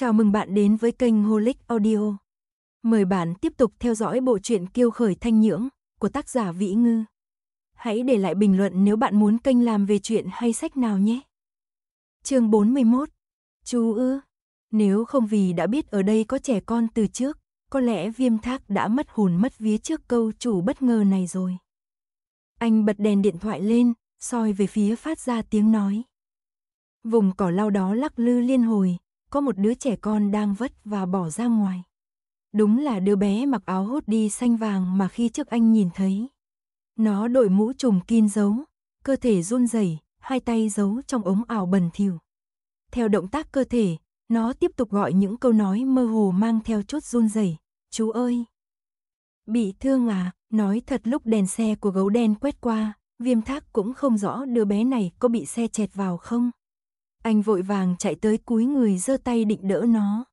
Chào mừng bạn đến với kênh Holic Audio. Mời bạn tiếp tục theo dõi bộ truyện Kiêu khởi thanh nhưỡng của tác giả Vĩ Ngư. Hãy để lại bình luận nếu bạn muốn kênh làm về chuyện hay sách nào nhé. Chương 41. Chú ư? Nếu không vì đã biết ở đây có trẻ con từ trước, có lẽ Viêm Thác đã mất hồn mất vía trước câu chủ bất ngờ này rồi. Anh bật đèn điện thoại lên, soi về phía phát ra tiếng nói. Vùng cỏ lau đó lắc lư liên hồi, có một đứa trẻ con đang vất và bỏ ra ngoài. Đúng là đứa bé mặc áo hốt đi xanh vàng mà khi trước anh nhìn thấy. Nó đội mũ trùm kín giấu, cơ thể run rẩy, hai tay giấu trong ống ảo bẩn thỉu. Theo động tác cơ thể, nó tiếp tục gọi những câu nói mơ hồ mang theo chút run rẩy, "Chú ơi, bị thương à?" Nói thật lúc đèn xe của gấu đen quét qua, Viêm Thác cũng không rõ đứa bé này có bị xe chẹt vào không. Anh vội vàng chạy tới cúi người giơ tay định đỡ nó.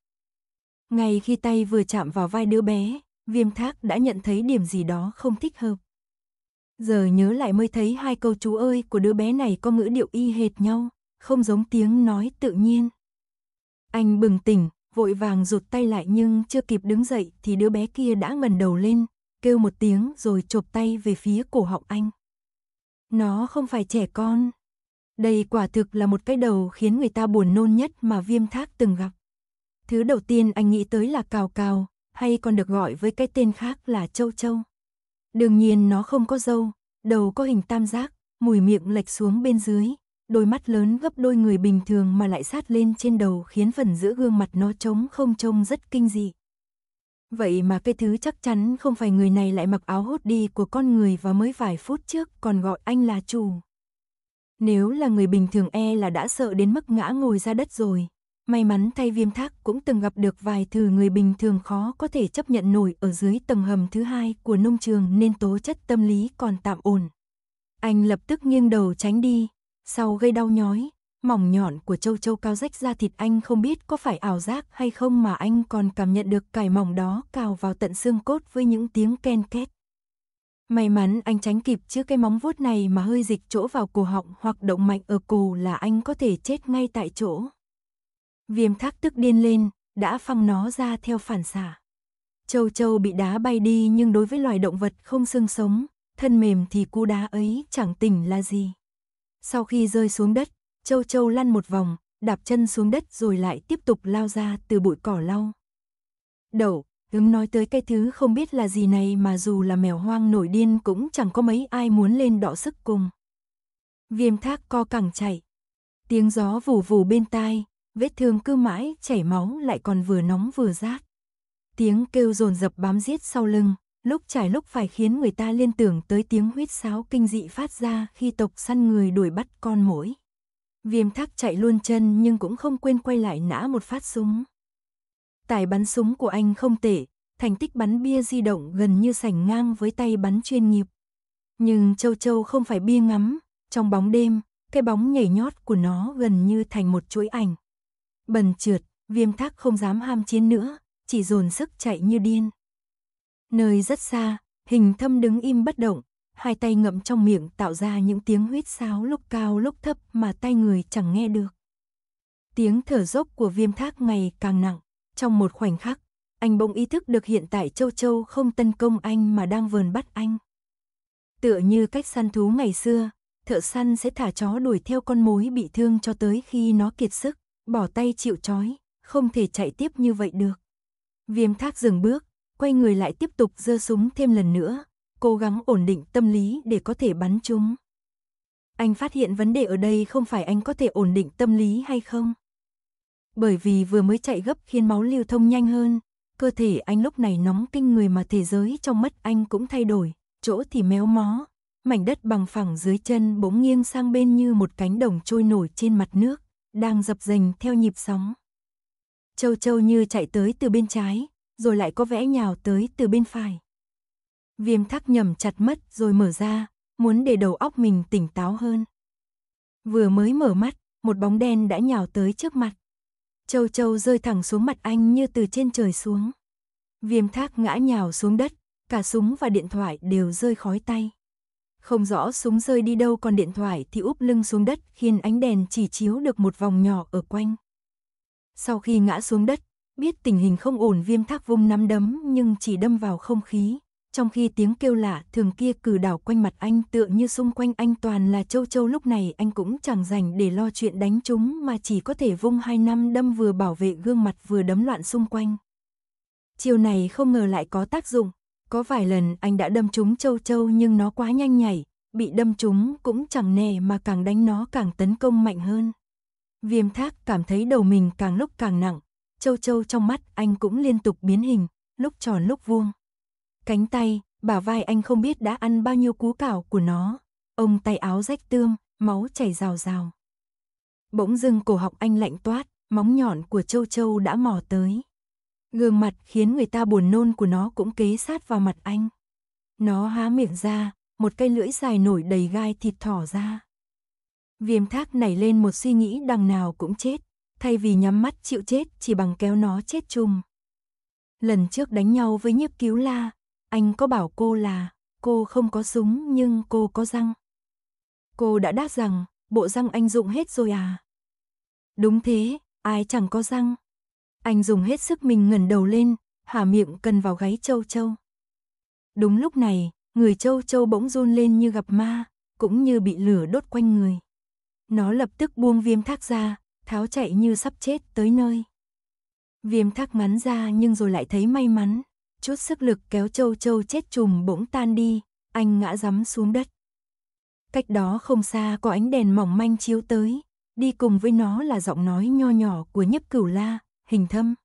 Ngay khi tay vừa chạm vào vai đứa bé, viêm thác đã nhận thấy điểm gì đó không thích hợp. Giờ nhớ lại mới thấy hai câu chú ơi của đứa bé này có ngữ điệu y hệt nhau, không giống tiếng nói tự nhiên. Anh bừng tỉnh, vội vàng rụt tay lại nhưng chưa kịp đứng dậy thì đứa bé kia đã ngần đầu lên, kêu một tiếng rồi chộp tay về phía cổ họng anh. Nó không phải trẻ con, đây quả thực là một cái đầu khiến người ta buồn nôn nhất mà viêm thác từng gặp. Thứ đầu tiên anh nghĩ tới là cào cào, hay còn được gọi với cái tên khác là châu châu. Đương nhiên nó không có dâu, đầu có hình tam giác, mùi miệng lệch xuống bên dưới, đôi mắt lớn gấp đôi người bình thường mà lại sát lên trên đầu khiến phần giữa gương mặt nó trống không trông rất kinh dị. Vậy mà cái thứ chắc chắn không phải người này lại mặc áo hốt đi của con người và mới vài phút trước còn gọi anh là chủ. Nếu là người bình thường e là đã sợ đến mức ngã ngồi ra đất rồi. May mắn thay viêm thác cũng từng gặp được vài thử người bình thường khó có thể chấp nhận nổi ở dưới tầng hầm thứ hai của nông trường nên tố chất tâm lý còn tạm ổn. Anh lập tức nghiêng đầu tránh đi, sau gây đau nhói, mỏng nhọn của châu châu cao rách ra thịt anh không biết có phải ảo giác hay không mà anh còn cảm nhận được cải mỏng đó cào vào tận xương cốt với những tiếng ken két. May mắn anh tránh kịp chứ cái móng vuốt này mà hơi dịch chỗ vào cổ họng hoặc động mạnh ở cổ là anh có thể chết ngay tại chỗ. Viêm thác tức điên lên, đã phăng nó ra theo phản xạ. Châu châu bị đá bay đi nhưng đối với loài động vật không xương sống, thân mềm thì cú đá ấy chẳng tỉnh là gì. Sau khi rơi xuống đất, châu châu lăn một vòng, đạp chân xuống đất rồi lại tiếp tục lao ra từ bụi cỏ lau. Đậu, Ưm nói tới cái thứ không biết là gì này mà dù là mèo hoang nổi điên cũng chẳng có mấy ai muốn lên đọ sức cùng. Viêm thác co cẳng chạy, Tiếng gió vù vù bên tai, vết thương cứ mãi chảy máu lại còn vừa nóng vừa rát. Tiếng kêu rồn rập bám giết sau lưng, lúc trải lúc phải khiến người ta liên tưởng tới tiếng huyết sáo kinh dị phát ra khi tộc săn người đuổi bắt con mối. Viêm thác chạy luôn chân nhưng cũng không quên quay lại nã một phát súng. Tài bắn súng của anh không tệ, thành tích bắn bia di động gần như sành ngang với tay bắn chuyên nghiệp. Nhưng Châu Châu không phải bia ngắm, trong bóng đêm, cái bóng nhảy nhót của nó gần như thành một chuỗi ảnh. Bần trượt, viêm thác không dám ham chiến nữa, chỉ dồn sức chạy như điên. Nơi rất xa, hình thâm đứng im bất động, hai tay ngậm trong miệng tạo ra những tiếng huyết sáo lúc cao lúc thấp mà tay người chẳng nghe được. Tiếng thở dốc của viêm thác ngày càng nặng. Trong một khoảnh khắc, anh bỗng ý thức được hiện tại Châu Châu không tấn công anh mà đang vờn bắt anh. Tựa như cách săn thú ngày xưa, thợ săn sẽ thả chó đuổi theo con mối bị thương cho tới khi nó kiệt sức, bỏ tay chịu trói, không thể chạy tiếp như vậy được. Viêm thác dừng bước, quay người lại tiếp tục giơ súng thêm lần nữa, cố gắng ổn định tâm lý để có thể bắn chúng. Anh phát hiện vấn đề ở đây không phải anh có thể ổn định tâm lý hay không, bởi vì vừa mới chạy gấp khiến máu lưu thông nhanh hơn, cơ thể anh lúc này nóng kinh người mà thế giới trong mắt anh cũng thay đổi, chỗ thì méo mó, mảnh đất bằng phẳng dưới chân bỗng nghiêng sang bên như một cánh đồng trôi nổi trên mặt nước, đang dập dềnh theo nhịp sóng. Châu Châu như chạy tới từ bên trái, rồi lại có vẽ nhào tới từ bên phải. Viêm thắc nhầm chặt mắt rồi mở ra, muốn để đầu óc mình tỉnh táo hơn. Vừa mới mở mắt, một bóng đen đã nhào tới trước mặt. Châu châu rơi thẳng xuống mặt anh như từ trên trời xuống. Viêm thác ngã nhào xuống đất, cả súng và điện thoại đều rơi khói tay. Không rõ súng rơi đi đâu còn điện thoại thì úp lưng xuống đất khiến ánh đèn chỉ chiếu được một vòng nhỏ ở quanh. Sau khi ngã xuống đất, biết tình hình không ổn viêm thác vung nắm đấm nhưng chỉ đâm vào không khí trong khi tiếng kêu lạ thường kia cử đảo quanh mặt anh tựa như xung quanh anh toàn là châu châu lúc này anh cũng chẳng dành để lo chuyện đánh chúng mà chỉ có thể vung hai năm đâm vừa bảo vệ gương mặt vừa đấm loạn xung quanh. Chiều này không ngờ lại có tác dụng, có vài lần anh đã đâm chúng châu châu nhưng nó quá nhanh nhảy, bị đâm chúng cũng chẳng nề mà càng đánh nó càng tấn công mạnh hơn. Viêm thác cảm thấy đầu mình càng lúc càng nặng, châu châu trong mắt anh cũng liên tục biến hình, lúc tròn lúc vuông. Cánh tay, bả vai anh không biết đã ăn bao nhiêu cú cảo của nó. Ông tay áo rách tươm, máu chảy rào rào. Bỗng dưng cổ họng anh lạnh toát, móng nhọn của châu châu đã mò tới. Gương mặt khiến người ta buồn nôn của nó cũng kế sát vào mặt anh. Nó há miệng ra, một cây lưỡi dài nổi đầy gai thịt thỏ ra. Viêm thác nảy lên một suy nghĩ đằng nào cũng chết, thay vì nhắm mắt chịu chết chỉ bằng kéo nó chết chung. Lần trước đánh nhau với nhiếp cứu la, anh có bảo cô là, cô không có súng nhưng cô có răng. Cô đã đáp rằng, bộ răng anh dụng hết rồi à? Đúng thế, ai chẳng có răng. Anh dùng hết sức mình ngẩng đầu lên, hả miệng cần vào gáy châu châu. Đúng lúc này, người châu châu bỗng run lên như gặp ma, cũng như bị lửa đốt quanh người. Nó lập tức buông viêm thác ra, tháo chạy như sắp chết tới nơi. Viêm thác ngắn ra nhưng rồi lại thấy may mắn, chút sức lực kéo châu châu chết chùm bỗng tan đi, anh ngã rắm xuống đất. Cách đó không xa có ánh đèn mỏng manh chiếu tới, đi cùng với nó là giọng nói nho nhỏ của nhấp cửu la, hình thâm.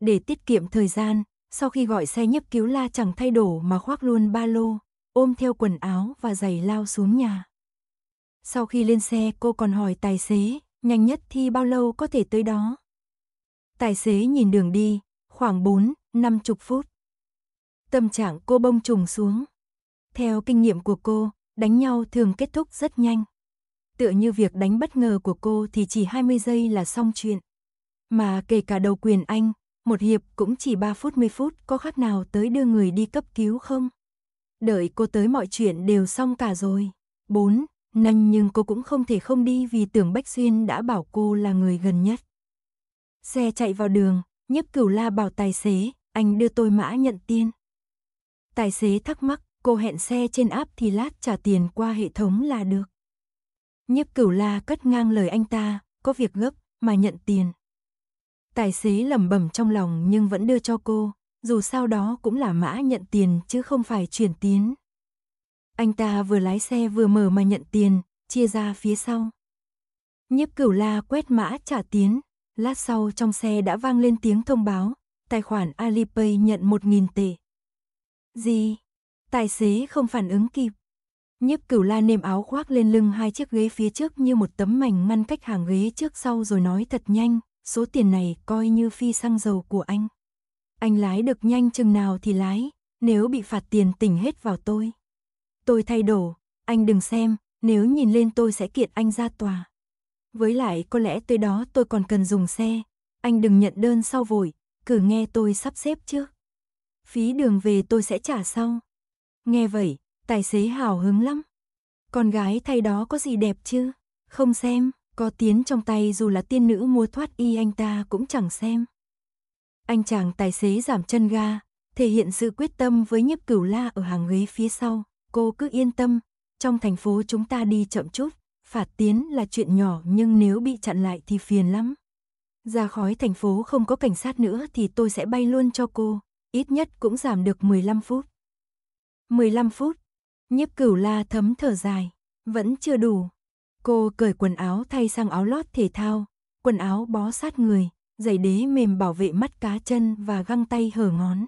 Để tiết kiệm thời gian, sau khi gọi xe nhấp cứu la chẳng thay đổi mà khoác luôn ba lô, ôm theo quần áo và giày lao xuống nhà. Sau khi lên xe cô còn hỏi tài xế, nhanh nhất thì bao lâu có thể tới đó. Tài xế nhìn đường đi, khoảng 4, 50 phút. Tâm trạng cô bông trùng xuống. Theo kinh nghiệm của cô, đánh nhau thường kết thúc rất nhanh. Tựa như việc đánh bất ngờ của cô thì chỉ 20 giây là xong chuyện. Mà kể cả đầu quyền anh, một hiệp cũng chỉ 3 phút 10 phút có khác nào tới đưa người đi cấp cứu không? Đợi cô tới mọi chuyện đều xong cả rồi. 4. Nanh nhưng cô cũng không thể không đi vì tưởng Bách Xuyên đã bảo cô là người gần nhất. Xe chạy vào đường, Nhiếp cửu la bảo tài xế, anh đưa tôi mã nhận tiền. Tài xế thắc mắc, cô hẹn xe trên app thì lát trả tiền qua hệ thống là được. Nhiếp cửu la cất ngang lời anh ta, có việc gấp, mà nhận tiền. Tài xế lẩm bẩm trong lòng nhưng vẫn đưa cho cô, dù sau đó cũng là mã nhận tiền chứ không phải chuyển tiền. Anh ta vừa lái xe vừa mở mà nhận tiền, chia ra phía sau. Nhiếp cửu la quét mã trả tiền. Lát sau trong xe đã vang lên tiếng thông báo, tài khoản Alipay nhận 1.000 tệ. Gì? Tài xế không phản ứng kịp. Nhiếp cửu la nêm áo khoác lên lưng hai chiếc ghế phía trước như một tấm mảnh ngăn cách hàng ghế trước sau rồi nói thật nhanh, số tiền này coi như phi xăng dầu của anh. Anh lái được nhanh chừng nào thì lái, nếu bị phạt tiền tỉnh hết vào tôi. Tôi thay đổi anh đừng xem, nếu nhìn lên tôi sẽ kiện anh ra tòa với lại có lẽ tới đó tôi còn cần dùng xe, anh đừng nhận đơn sau vội, cứ nghe tôi sắp xếp chứ. Phí đường về tôi sẽ trả sau. Nghe vậy, tài xế hào hứng lắm. Con gái thay đó có gì đẹp chứ? Không xem, có tiến trong tay dù là tiên nữ mua thoát y anh ta cũng chẳng xem. Anh chàng tài xế giảm chân ga, thể hiện sự quyết tâm với nhiếp cửu la ở hàng ghế phía sau. Cô cứ yên tâm, trong thành phố chúng ta đi chậm chút, phạt tiến là chuyện nhỏ nhưng nếu bị chặn lại thì phiền lắm. Ra khỏi thành phố không có cảnh sát nữa thì tôi sẽ bay luôn cho cô, ít nhất cũng giảm được 15 phút. 15 phút, nhiếp cửu la thấm thở dài, vẫn chưa đủ. Cô cởi quần áo thay sang áo lót thể thao, quần áo bó sát người, giày đế mềm bảo vệ mắt cá chân và găng tay hở ngón.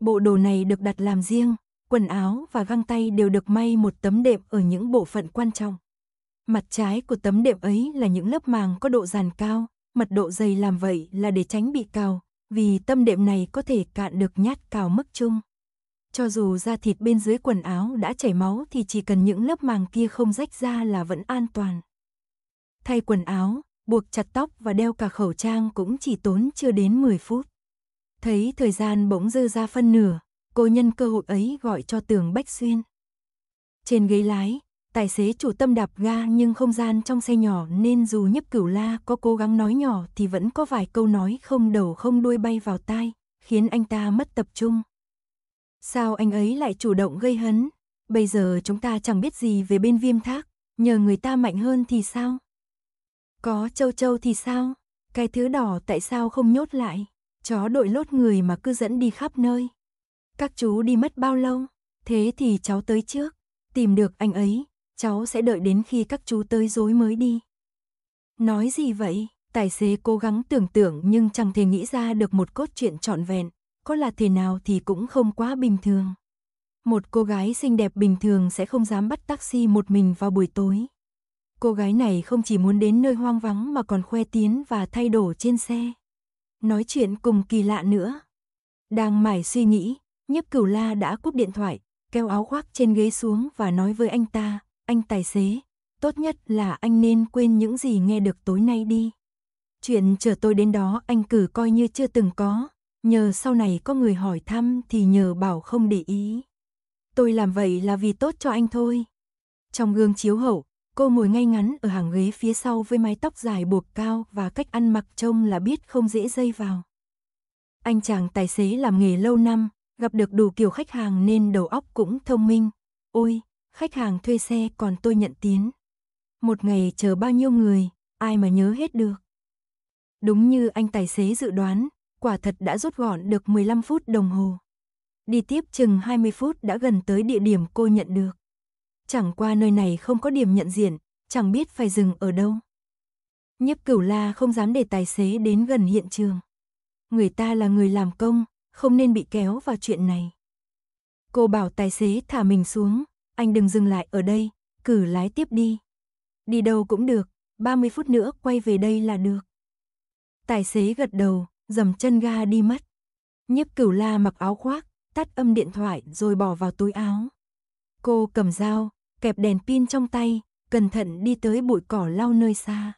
Bộ đồ này được đặt làm riêng, quần áo và găng tay đều được may một tấm đệm ở những bộ phận quan trọng. Mặt trái của tấm đệm ấy là những lớp màng có độ dàn cao, mật độ dày làm vậy là để tránh bị cào, vì tâm đệm này có thể cạn được nhát cào mức chung. Cho dù da thịt bên dưới quần áo đã chảy máu thì chỉ cần những lớp màng kia không rách ra là vẫn an toàn. Thay quần áo, buộc chặt tóc và đeo cả khẩu trang cũng chỉ tốn chưa đến 10 phút. Thấy thời gian bỗng dư ra phân nửa, cô nhân cơ hội ấy gọi cho tường Bách Xuyên. Trên ghế lái, Tài xế chủ tâm đạp ga nhưng không gian trong xe nhỏ nên dù nhấp cửu la có cố gắng nói nhỏ thì vẫn có vài câu nói không đầu không đuôi bay vào tai, khiến anh ta mất tập trung. Sao anh ấy lại chủ động gây hấn? Bây giờ chúng ta chẳng biết gì về bên viêm thác, nhờ người ta mạnh hơn thì sao? Có châu châu thì sao? Cái thứ đỏ tại sao không nhốt lại? Chó đội lốt người mà cứ dẫn đi khắp nơi. Các chú đi mất bao lâu? Thế thì cháu tới trước, tìm được anh ấy, cháu sẽ đợi đến khi các chú tới dối mới đi. Nói gì vậy? Tài xế cố gắng tưởng tượng nhưng chẳng thể nghĩ ra được một cốt truyện trọn vẹn, có là thế nào thì cũng không quá bình thường. Một cô gái xinh đẹp bình thường sẽ không dám bắt taxi một mình vào buổi tối. Cô gái này không chỉ muốn đến nơi hoang vắng mà còn khoe tiến và thay đổi trên xe. Nói chuyện cùng kỳ lạ nữa. Đang mải suy nghĩ, nhấp cửu la đã cúp điện thoại, kéo áo khoác trên ghế xuống và nói với anh ta, anh tài xế, tốt nhất là anh nên quên những gì nghe được tối nay đi. Chuyện chờ tôi đến đó anh cử coi như chưa từng có, nhờ sau này có người hỏi thăm thì nhờ bảo không để ý. Tôi làm vậy là vì tốt cho anh thôi. Trong gương chiếu hậu, cô ngồi ngay ngắn ở hàng ghế phía sau với mái tóc dài buộc cao và cách ăn mặc trông là biết không dễ dây vào. Anh chàng tài xế làm nghề lâu năm, gặp được đủ kiểu khách hàng nên đầu óc cũng thông minh. Ôi, khách hàng thuê xe còn tôi nhận tiến. Một ngày chờ bao nhiêu người, ai mà nhớ hết được. Đúng như anh tài xế dự đoán, quả thật đã rút gọn được 15 phút đồng hồ. Đi tiếp chừng 20 phút đã gần tới địa điểm cô nhận được. Chẳng qua nơi này không có điểm nhận diện, chẳng biết phải dừng ở đâu. Nhiếp cửu la không dám để tài xế đến gần hiện trường. Người ta là người làm công, không nên bị kéo vào chuyện này. Cô bảo tài xế thả mình xuống, anh đừng dừng lại ở đây, cử lái tiếp đi. Đi đâu cũng được, 30 phút nữa quay về đây là được. Tài xế gật đầu, dầm chân ga đi mất. Nhiếp cửu la mặc áo khoác, tắt âm điện thoại rồi bỏ vào túi áo. Cô cầm dao, kẹp đèn pin trong tay, cẩn thận đi tới bụi cỏ lau nơi xa.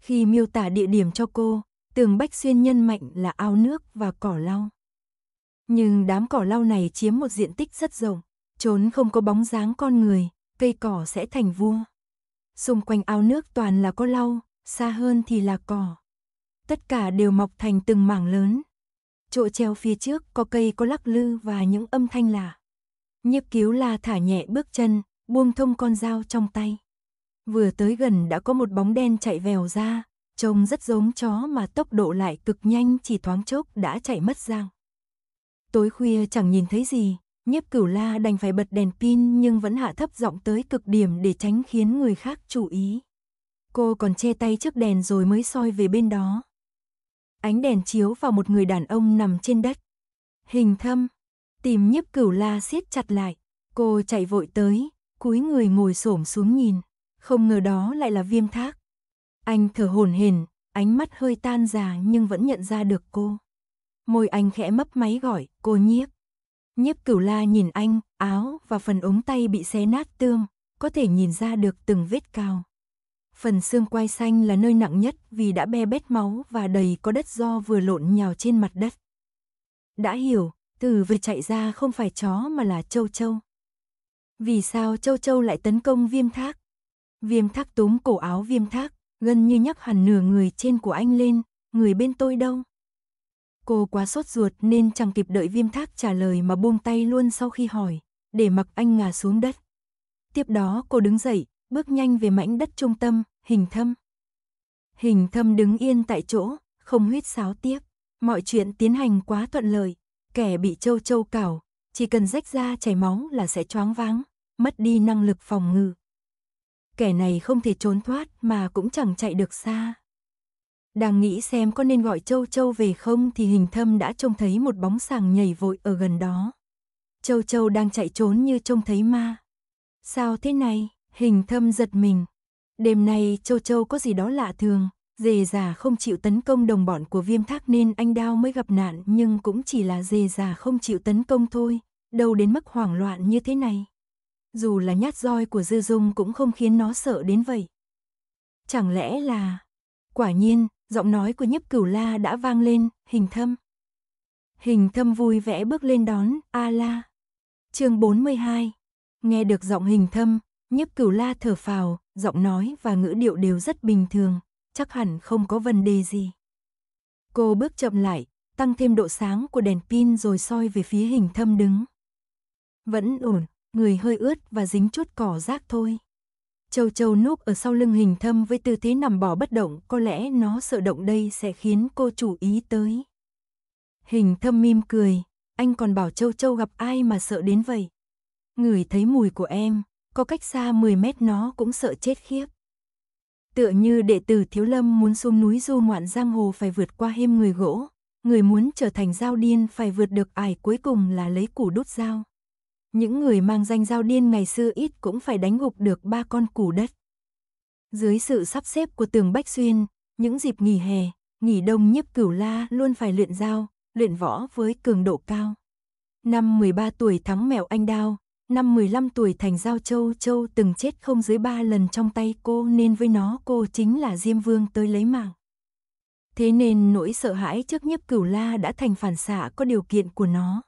Khi miêu tả địa điểm cho cô, tường bách xuyên nhân mạnh là ao nước và cỏ lau. Nhưng đám cỏ lau này chiếm một diện tích rất rộng. Trốn không có bóng dáng con người, cây cỏ sẽ thành vua. Xung quanh ao nước toàn là có lau, xa hơn thì là cỏ. Tất cả đều mọc thành từng mảng lớn. Chỗ treo phía trước có cây có lắc lư và những âm thanh lạ. Nhiếp cứu la thả nhẹ bước chân, buông thông con dao trong tay. Vừa tới gần đã có một bóng đen chạy vèo ra, trông rất giống chó mà tốc độ lại cực nhanh chỉ thoáng chốc đã chạy mất giang. Tối khuya chẳng nhìn thấy gì, nhiếp cửu la đành phải bật đèn pin nhưng vẫn hạ thấp giọng tới cực điểm để tránh khiến người khác chú ý. Cô còn che tay trước đèn rồi mới soi về bên đó. Ánh đèn chiếu vào một người đàn ông nằm trên đất. Hình thâm, tìm nhiếp cửu la siết chặt lại, cô chạy vội tới, cúi người ngồi xổm xuống nhìn, không ngờ đó lại là viêm thác. Anh thở hổn hển, ánh mắt hơi tan già nhưng vẫn nhận ra được cô. Môi anh khẽ mấp máy gọi, cô nhiếp. Nhiếp cửu la nhìn anh, áo và phần ống tay bị xé nát tương, có thể nhìn ra được từng vết cao. Phần xương quai xanh là nơi nặng nhất vì đã be bét máu và đầy có đất do vừa lộn nhào trên mặt đất. Đã hiểu, từ vừa chạy ra không phải chó mà là châu châu. Vì sao châu châu lại tấn công viêm thác? Viêm thác túm cổ áo viêm thác, gần như nhấc hẳn nửa người trên của anh lên, người bên tôi đâu? Cô quá sốt ruột nên chẳng kịp đợi viêm thác trả lời mà buông tay luôn sau khi hỏi, để mặc anh ngả xuống đất. Tiếp đó cô đứng dậy, bước nhanh về mảnh đất trung tâm, hình thâm. Hình thâm đứng yên tại chỗ, không huyết sáo tiếp. Mọi chuyện tiến hành quá thuận lợi, kẻ bị châu châu cào, chỉ cần rách ra chảy máu là sẽ choáng váng, mất đi năng lực phòng ngự. Kẻ này không thể trốn thoát mà cũng chẳng chạy được xa. Đang nghĩ xem có nên gọi Châu Châu về không thì hình thâm đã trông thấy một bóng sàng nhảy vội ở gần đó. Châu Châu đang chạy trốn như trông thấy ma. Sao thế này? Hình thâm giật mình. Đêm nay Châu Châu có gì đó lạ thường, dề già không chịu tấn công đồng bọn của viêm thác nên anh đao mới gặp nạn nhưng cũng chỉ là dề già không chịu tấn công thôi, đâu đến mức hoảng loạn như thế này. Dù là nhát roi của Dư Dung cũng không khiến nó sợ đến vậy. Chẳng lẽ là... Quả nhiên, giọng nói của nhấp cửu la đã vang lên, hình thâm. Hình thâm vui vẻ bước lên đón, a la. chương 42, nghe được giọng hình thâm, nhấp cửu la thở phào, giọng nói và ngữ điệu đều rất bình thường, chắc hẳn không có vấn đề gì. Cô bước chậm lại, tăng thêm độ sáng của đèn pin rồi soi về phía hình thâm đứng. Vẫn ổn, người hơi ướt và dính chút cỏ rác thôi. Châu Châu núp ở sau lưng hình thâm với tư thế nằm bò bất động, có lẽ nó sợ động đây sẽ khiến cô chủ ý tới. Hình thâm mim cười, anh còn bảo Châu Châu gặp ai mà sợ đến vậy. Ngửi thấy mùi của em, có cách xa 10 mét nó cũng sợ chết khiếp. Tựa như đệ tử Thiếu Lâm muốn xuống núi du ngoạn giang hồ phải vượt qua hêm người gỗ, người muốn trở thành dao điên phải vượt được ải cuối cùng là lấy củ đốt dao. Những người mang danh giao điên ngày xưa ít cũng phải đánh gục được ba con củ đất. Dưới sự sắp xếp của tường Bách Xuyên, những dịp nghỉ hè, nghỉ đông nhiếp cửu la luôn phải luyện giao, luyện võ với cường độ cao. Năm 13 tuổi thắng mèo anh đao, năm 15 tuổi thành giao châu châu từng chết không dưới ba lần trong tay cô nên với nó cô chính là Diêm Vương tới lấy mạng. Thế nên nỗi sợ hãi trước nhiếp cửu la đã thành phản xạ có điều kiện của nó.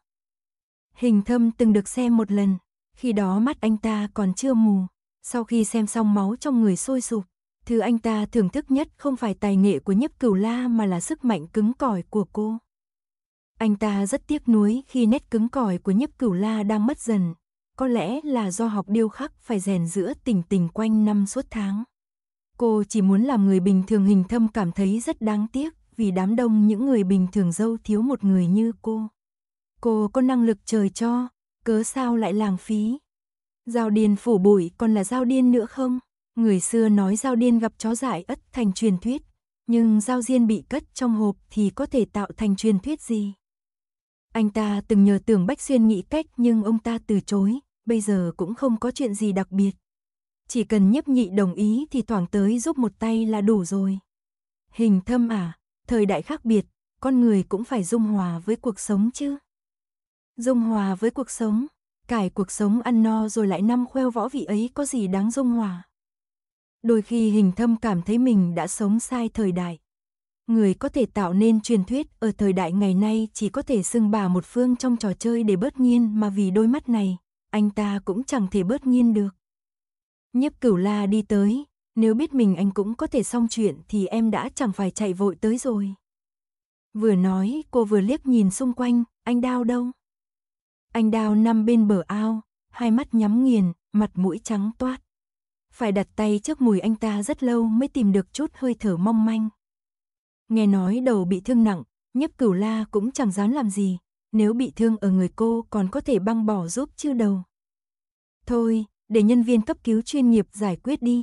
Hình thâm từng được xem một lần, khi đó mắt anh ta còn chưa mù. Sau khi xem xong máu trong người sôi sụp, thứ anh ta thưởng thức nhất không phải tài nghệ của nhiếp cửu la mà là sức mạnh cứng cỏi của cô. Anh ta rất tiếc nuối khi nét cứng cỏi của nhiếp cửu la đang mất dần, có lẽ là do học điêu khắc phải rèn giữa tình tình quanh năm suốt tháng. Cô chỉ muốn làm người bình thường hình thâm cảm thấy rất đáng tiếc vì đám đông những người bình thường dâu thiếu một người như cô. Cô có năng lực trời cho, cớ sao lại lãng phí. Giao điên phủ bụi còn là giao điên nữa không? Người xưa nói giao điên gặp chó giải ất thành truyền thuyết, nhưng giao diên bị cất trong hộp thì có thể tạo thành truyền thuyết gì? Anh ta từng nhờ tưởng Bách Xuyên nghĩ cách nhưng ông ta từ chối, bây giờ cũng không có chuyện gì đặc biệt. Chỉ cần nhấp nhị đồng ý thì thoảng tới giúp một tay là đủ rồi. Hình thâm à, thời đại khác biệt, con người cũng phải dung hòa với cuộc sống chứ dung hòa với cuộc sống, cải cuộc sống ăn no rồi lại năm khoeo võ vị ấy có gì đáng dung hòa. Đôi khi hình thâm cảm thấy mình đã sống sai thời đại. Người có thể tạo nên truyền thuyết ở thời đại ngày nay chỉ có thể xưng bà một phương trong trò chơi để bớt nhiên mà vì đôi mắt này, anh ta cũng chẳng thể bớt nhiên được. Nhiếp cửu la đi tới, nếu biết mình anh cũng có thể xong chuyện thì em đã chẳng phải chạy vội tới rồi. Vừa nói, cô vừa liếc nhìn xung quanh, anh đau đâu? Anh đào nằm bên bờ ao, hai mắt nhắm nghiền, mặt mũi trắng toát. Phải đặt tay trước mùi anh ta rất lâu mới tìm được chút hơi thở mong manh. Nghe nói đầu bị thương nặng, nhấp cửu la cũng chẳng dám làm gì. Nếu bị thương ở người cô còn có thể băng bỏ giúp chứ đâu. Thôi, để nhân viên cấp cứu chuyên nghiệp giải quyết đi.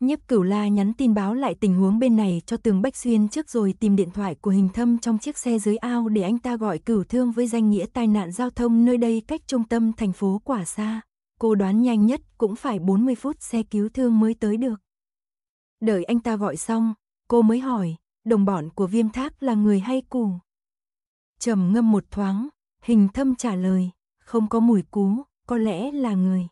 Nhiếp cửu la nhắn tin báo lại tình huống bên này cho Tường Bách Xuyên trước rồi tìm điện thoại của hình thâm trong chiếc xe dưới ao để anh ta gọi cửu thương với danh nghĩa tai nạn giao thông nơi đây cách trung tâm thành phố quả xa. Cô đoán nhanh nhất cũng phải 40 phút xe cứu thương mới tới được. Đợi anh ta gọi xong, cô mới hỏi, đồng bọn của viêm thác là người hay củ? trầm ngâm một thoáng, hình thâm trả lời, không có mùi cú, có lẽ là người.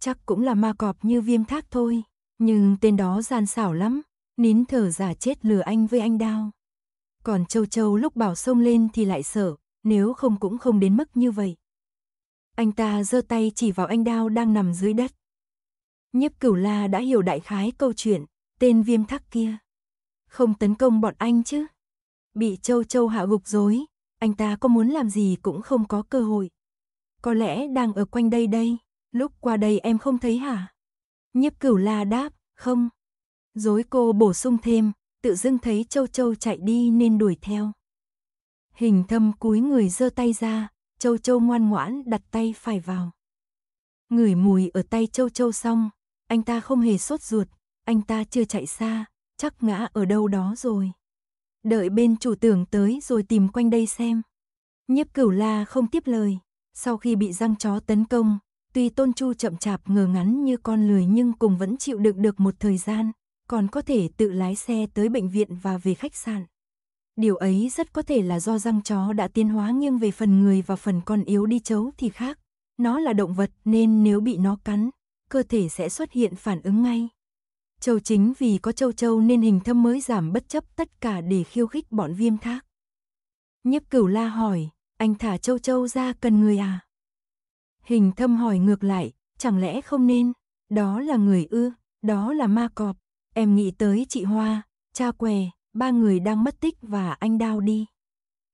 Chắc cũng là ma cọp như viêm thác thôi. Nhưng tên đó gian xảo lắm, nín thở giả chết lừa anh với anh đao. Còn Châu Châu lúc bảo sông lên thì lại sợ, nếu không cũng không đến mức như vậy. Anh ta giơ tay chỉ vào anh đao đang nằm dưới đất. Nhiếp cửu la đã hiểu đại khái câu chuyện, tên viêm thắc kia. Không tấn công bọn anh chứ. Bị Châu Châu hạ gục rồi, anh ta có muốn làm gì cũng không có cơ hội. Có lẽ đang ở quanh đây đây, lúc qua đây em không thấy hả? Nhiếp cửu la đáp, không. Dối cô bổ sung thêm, tự dưng thấy châu châu chạy đi nên đuổi theo. Hình thâm cúi người giơ tay ra, châu châu ngoan ngoãn đặt tay phải vào. Ngửi mùi ở tay châu châu xong, anh ta không hề sốt ruột, anh ta chưa chạy xa, chắc ngã ở đâu đó rồi. Đợi bên chủ tưởng tới rồi tìm quanh đây xem. Nhiếp cửu la không tiếp lời, sau khi bị răng chó tấn công, Tuy Tôn Chu chậm chạp ngờ ngắn như con lười nhưng cùng vẫn chịu đựng được một thời gian, còn có thể tự lái xe tới bệnh viện và về khách sạn. Điều ấy rất có thể là do răng chó đã tiến hóa nghiêng về phần người và phần con yếu đi chấu thì khác. Nó là động vật nên nếu bị nó cắn, cơ thể sẽ xuất hiện phản ứng ngay. Châu chính vì có châu châu nên hình thâm mới giảm bất chấp tất cả để khiêu khích bọn viêm thác. Nhiếp cửu la hỏi, anh thả châu châu ra cần người à? Hình thâm hỏi ngược lại, chẳng lẽ không nên? Đó là người ư, đó là ma cọp. Em nghĩ tới chị Hoa, cha què, ba người đang mất tích và anh đau đi.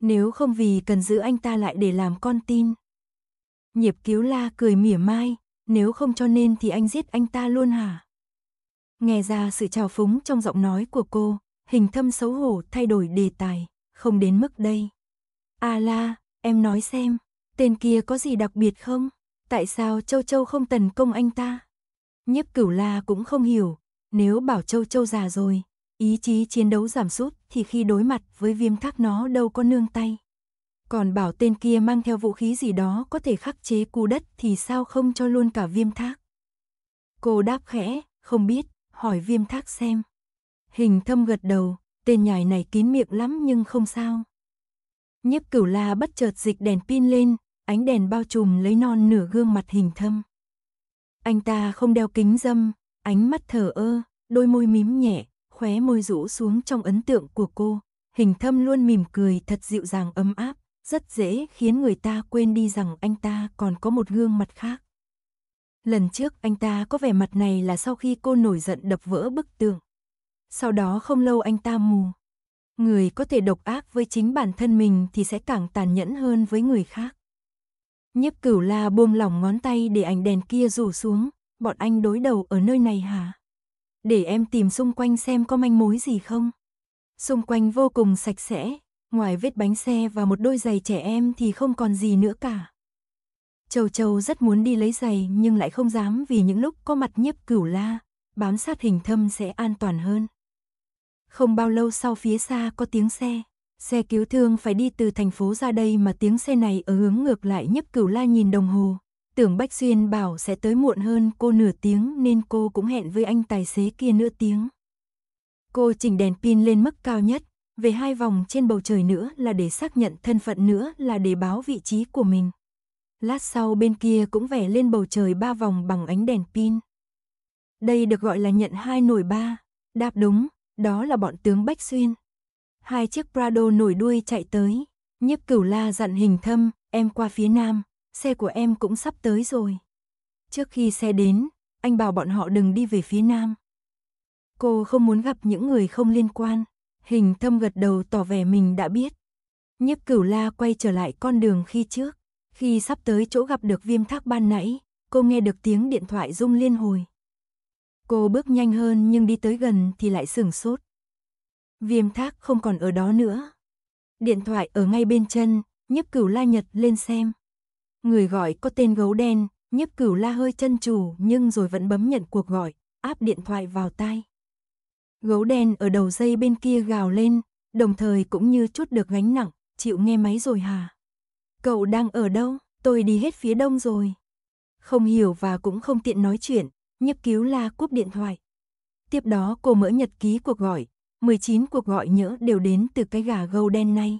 Nếu không vì cần giữ anh ta lại để làm con tin. Nhịp cứu la cười mỉa mai, nếu không cho nên thì anh giết anh ta luôn hả? Nghe ra sự trào phúng trong giọng nói của cô, hình thâm xấu hổ thay đổi đề tài, không đến mức đây. À la, em nói xem, tên kia có gì đặc biệt không? tại sao Châu Châu không tấn công anh ta? Nhiếp Cửu La cũng không hiểu, nếu bảo Châu Châu già rồi, ý chí chiến đấu giảm sút thì khi đối mặt với viêm thác nó đâu có nương tay. Còn bảo tên kia mang theo vũ khí gì đó có thể khắc chế cú đất thì sao không cho luôn cả viêm thác. Cô đáp khẽ, không biết, hỏi viêm thác xem. Hình thâm gật đầu, tên nhài này kín miệng lắm nhưng không sao. Nhiếp cửu la bất chợt dịch đèn pin lên, ánh đèn bao trùm lấy non nửa gương mặt hình thâm. Anh ta không đeo kính dâm, ánh mắt thờ ơ, đôi môi mím nhẹ, khóe môi rũ xuống trong ấn tượng của cô. Hình thâm luôn mỉm cười thật dịu dàng ấm áp, rất dễ khiến người ta quên đi rằng anh ta còn có một gương mặt khác. Lần trước anh ta có vẻ mặt này là sau khi cô nổi giận đập vỡ bức tường. Sau đó không lâu anh ta mù. Người có thể độc ác với chính bản thân mình thì sẽ càng tàn nhẫn hơn với người khác. Nhiếp cửu la buông lỏng ngón tay để ảnh đèn kia rủ xuống, bọn anh đối đầu ở nơi này hả? Để em tìm xung quanh xem có manh mối gì không? Xung quanh vô cùng sạch sẽ, ngoài vết bánh xe và một đôi giày trẻ em thì không còn gì nữa cả. Châu Châu rất muốn đi lấy giày nhưng lại không dám vì những lúc có mặt nhiếp cửu la, bám sát hình thâm sẽ an toàn hơn. Không bao lâu sau phía xa có tiếng xe. Xe cứu thương phải đi từ thành phố ra đây mà tiếng xe này ở hướng ngược lại nhấp cửu la nhìn đồng hồ. Tưởng Bách Xuyên bảo sẽ tới muộn hơn cô nửa tiếng nên cô cũng hẹn với anh tài xế kia nửa tiếng. Cô chỉnh đèn pin lên mức cao nhất, về hai vòng trên bầu trời nữa là để xác nhận thân phận nữa là để báo vị trí của mình. Lát sau bên kia cũng vẽ lên bầu trời ba vòng bằng ánh đèn pin. Đây được gọi là nhận hai nổi ba. Đáp đúng, đó là bọn tướng Bách Xuyên hai chiếc Prado nổi đuôi chạy tới. Nhiếp cửu la dặn hình thâm, em qua phía nam, xe của em cũng sắp tới rồi. Trước khi xe đến, anh bảo bọn họ đừng đi về phía nam. Cô không muốn gặp những người không liên quan. Hình thâm gật đầu tỏ vẻ mình đã biết. Nhiếp cửu la quay trở lại con đường khi trước. Khi sắp tới chỗ gặp được viêm thác ban nãy, cô nghe được tiếng điện thoại rung liên hồi. Cô bước nhanh hơn nhưng đi tới gần thì lại sửng sốt. Viêm thác không còn ở đó nữa. Điện thoại ở ngay bên chân, Nhấp cửu la nhật lên xem. Người gọi có tên gấu đen, Nhấp cửu la hơi chân trù nhưng rồi vẫn bấm nhận cuộc gọi, áp điện thoại vào tai. Gấu đen ở đầu dây bên kia gào lên, đồng thời cũng như chút được gánh nặng, chịu nghe máy rồi hả? Cậu đang ở đâu? Tôi đi hết phía đông rồi. Không hiểu và cũng không tiện nói chuyện, Nhấp cứu la cúp điện thoại. Tiếp đó cô mở nhật ký cuộc gọi, 19 cuộc gọi nhỡ đều đến từ cái gà gâu đen này.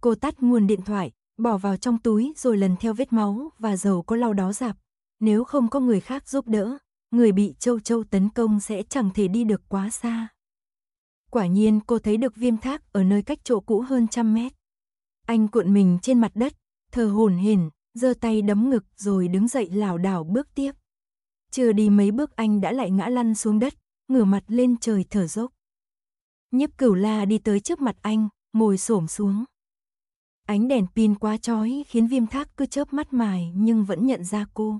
Cô tắt nguồn điện thoại, bỏ vào trong túi rồi lần theo vết máu và dầu có lau đó dạp. Nếu không có người khác giúp đỡ, người bị châu châu tấn công sẽ chẳng thể đi được quá xa. Quả nhiên cô thấy được viêm thác ở nơi cách chỗ cũ hơn trăm mét. Anh cuộn mình trên mặt đất, thờ hồn hển, giơ tay đấm ngực rồi đứng dậy lảo đảo bước tiếp. Chưa đi mấy bước anh đã lại ngã lăn xuống đất, ngửa mặt lên trời thở dốc. Nhiếp cửu la đi tới trước mặt anh, ngồi xổm xuống. Ánh đèn pin quá chói khiến viêm thác cứ chớp mắt mài nhưng vẫn nhận ra cô.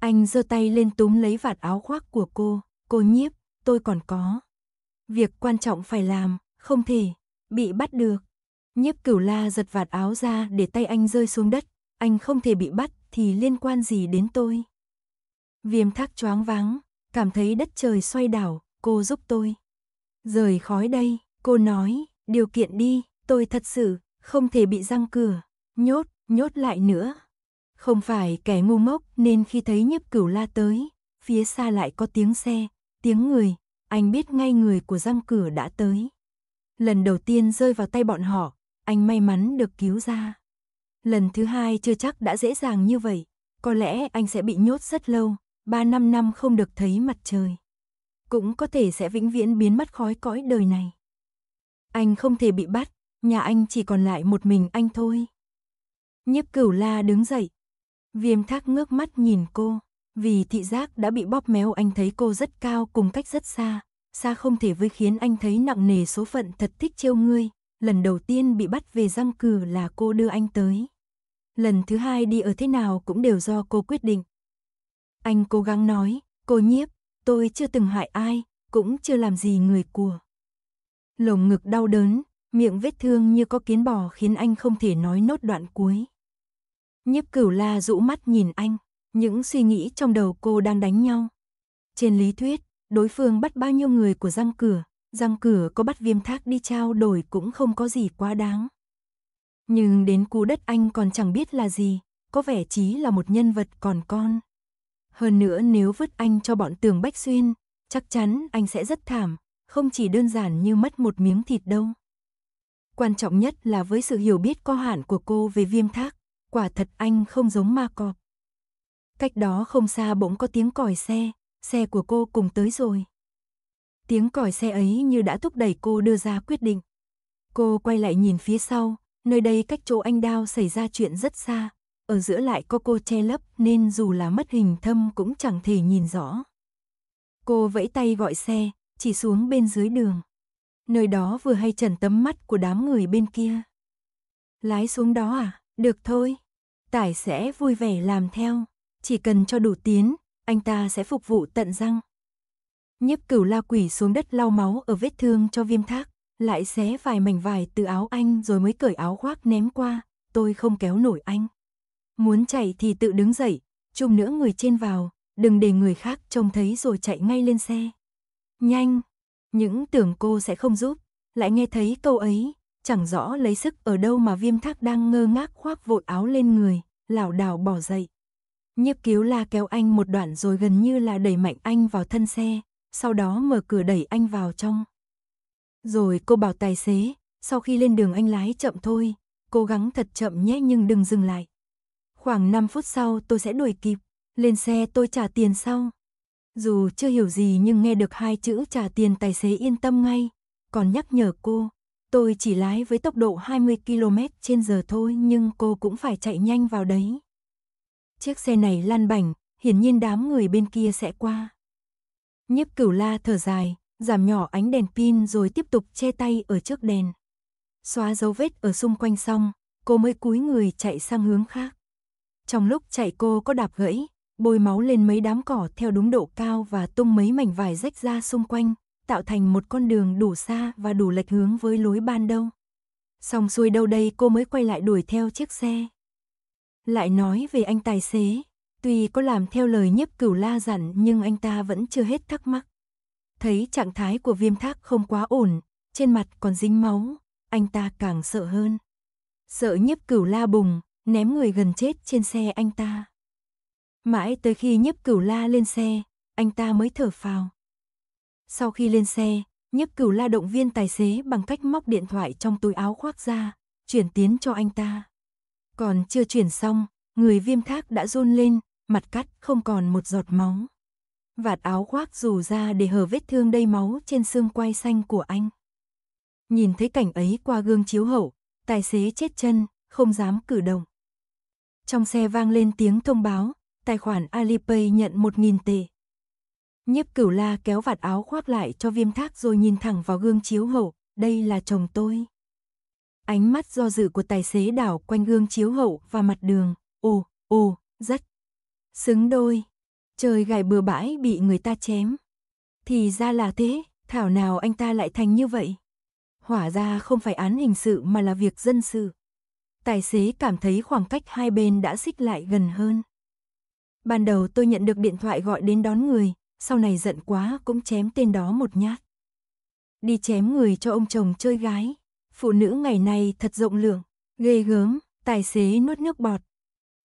Anh giơ tay lên túm lấy vạt áo khoác của cô, cô nhiếp, tôi còn có. Việc quan trọng phải làm, không thể, bị bắt được. Nhiếp cửu la giật vạt áo ra để tay anh rơi xuống đất, anh không thể bị bắt thì liên quan gì đến tôi. Viêm thác choáng váng, cảm thấy đất trời xoay đảo, cô giúp tôi. Rời khói đây, cô nói, điều kiện đi, tôi thật sự không thể bị răng cửa, nhốt, nhốt lại nữa. Không phải kẻ ngu mốc nên khi thấy nhiếp cửu la tới, phía xa lại có tiếng xe, tiếng người, anh biết ngay người của răng cửa đã tới. Lần đầu tiên rơi vào tay bọn họ, anh may mắn được cứu ra. Lần thứ hai chưa chắc đã dễ dàng như vậy, có lẽ anh sẽ bị nhốt rất lâu, ba năm năm không được thấy mặt trời cũng có thể sẽ vĩnh viễn biến mất khói cõi đời này. Anh không thể bị bắt, nhà anh chỉ còn lại một mình anh thôi. Nhiếp cửu la đứng dậy. Viêm thác ngước mắt nhìn cô, vì thị giác đã bị bóp méo anh thấy cô rất cao cùng cách rất xa. Xa không thể với khiến anh thấy nặng nề số phận thật thích trêu ngươi. Lần đầu tiên bị bắt về giam cử là cô đưa anh tới. Lần thứ hai đi ở thế nào cũng đều do cô quyết định. Anh cố gắng nói, cô nhiếp, tôi chưa từng hại ai, cũng chưa làm gì người của. Lồng ngực đau đớn, miệng vết thương như có kiến bò khiến anh không thể nói nốt đoạn cuối. Nhiếp cửu la rũ mắt nhìn anh, những suy nghĩ trong đầu cô đang đánh nhau. Trên lý thuyết, đối phương bắt bao nhiêu người của răng cửa, răng cửa có bắt viêm thác đi trao đổi cũng không có gì quá đáng. Nhưng đến cú đất anh còn chẳng biết là gì, có vẻ chí là một nhân vật còn con. Hơn nữa nếu vứt anh cho bọn tường Bách Xuyên, chắc chắn anh sẽ rất thảm, không chỉ đơn giản như mất một miếng thịt đâu. Quan trọng nhất là với sự hiểu biết có hạn của cô về viêm thác, quả thật anh không giống ma cọp. Cách đó không xa bỗng có tiếng còi xe, xe của cô cùng tới rồi. Tiếng còi xe ấy như đã thúc đẩy cô đưa ra quyết định. Cô quay lại nhìn phía sau, nơi đây cách chỗ anh Đao xảy ra chuyện rất xa, ở giữa lại có cô che lấp nên dù là mất hình thâm cũng chẳng thể nhìn rõ. Cô vẫy tay gọi xe, chỉ xuống bên dưới đường. Nơi đó vừa hay trần tấm mắt của đám người bên kia. Lái xuống đó à? Được thôi. Tải sẽ vui vẻ làm theo. Chỉ cần cho đủ tiến, anh ta sẽ phục vụ tận răng. Nhiếp cửu la quỷ xuống đất lau máu ở vết thương cho viêm thác. Lại xé vài mảnh vải từ áo anh rồi mới cởi áo khoác ném qua. Tôi không kéo nổi anh. Muốn chạy thì tự đứng dậy, chung nữa người trên vào, đừng để người khác trông thấy rồi chạy ngay lên xe. Nhanh, những tưởng cô sẽ không giúp, lại nghe thấy câu ấy, chẳng rõ lấy sức ở đâu mà viêm thác đang ngơ ngác khoác vội áo lên người, lảo đảo bỏ dậy. Nhiếp cứu la kéo anh một đoạn rồi gần như là đẩy mạnh anh vào thân xe, sau đó mở cửa đẩy anh vào trong. Rồi cô bảo tài xế, sau khi lên đường anh lái chậm thôi, cố gắng thật chậm nhé nhưng đừng dừng lại. Khoảng 5 phút sau tôi sẽ đuổi kịp, lên xe tôi trả tiền sau. Dù chưa hiểu gì nhưng nghe được hai chữ trả tiền tài xế yên tâm ngay, còn nhắc nhở cô, tôi chỉ lái với tốc độ 20 km trên giờ thôi nhưng cô cũng phải chạy nhanh vào đấy. Chiếc xe này lăn bảnh, hiển nhiên đám người bên kia sẽ qua. Nhiếp cửu la thở dài, giảm nhỏ ánh đèn pin rồi tiếp tục che tay ở trước đèn. Xóa dấu vết ở xung quanh xong, cô mới cúi người chạy sang hướng khác. Trong lúc chạy cô có đạp gãy, bôi máu lên mấy đám cỏ theo đúng độ cao và tung mấy mảnh vải rách ra xung quanh, tạo thành một con đường đủ xa và đủ lệch hướng với lối ban đầu. Xong xuôi đâu đây cô mới quay lại đuổi theo chiếc xe. Lại nói về anh tài xế, tuy có làm theo lời nhiếp cửu la dặn nhưng anh ta vẫn chưa hết thắc mắc. Thấy trạng thái của viêm thác không quá ổn, trên mặt còn dính máu, anh ta càng sợ hơn. Sợ nhiếp cửu la bùng, ném người gần chết trên xe anh ta. Mãi tới khi nhấp cửu la lên xe, anh ta mới thở phào. Sau khi lên xe, nhấp cửu la động viên tài xế bằng cách móc điện thoại trong túi áo khoác ra, chuyển tiến cho anh ta. Còn chưa chuyển xong, người viêm thác đã run lên, mặt cắt không còn một giọt máu. Vạt áo khoác rủ ra để hở vết thương đầy máu trên xương quai xanh của anh. Nhìn thấy cảnh ấy qua gương chiếu hậu, tài xế chết chân, không dám cử động trong xe vang lên tiếng thông báo, tài khoản Alipay nhận 1.000 tệ. Nhiếp cửu la kéo vạt áo khoác lại cho viêm thác rồi nhìn thẳng vào gương chiếu hậu, đây là chồng tôi. Ánh mắt do dự của tài xế đảo quanh gương chiếu hậu và mặt đường, ồ, ồ, rất xứng đôi. Trời gài bừa bãi bị người ta chém. Thì ra là thế, thảo nào anh ta lại thành như vậy. Hỏa ra không phải án hình sự mà là việc dân sự tài xế cảm thấy khoảng cách hai bên đã xích lại gần hơn. Ban đầu tôi nhận được điện thoại gọi đến đón người, sau này giận quá cũng chém tên đó một nhát. Đi chém người cho ông chồng chơi gái, phụ nữ ngày nay thật rộng lượng, ghê gớm, tài xế nuốt nước bọt.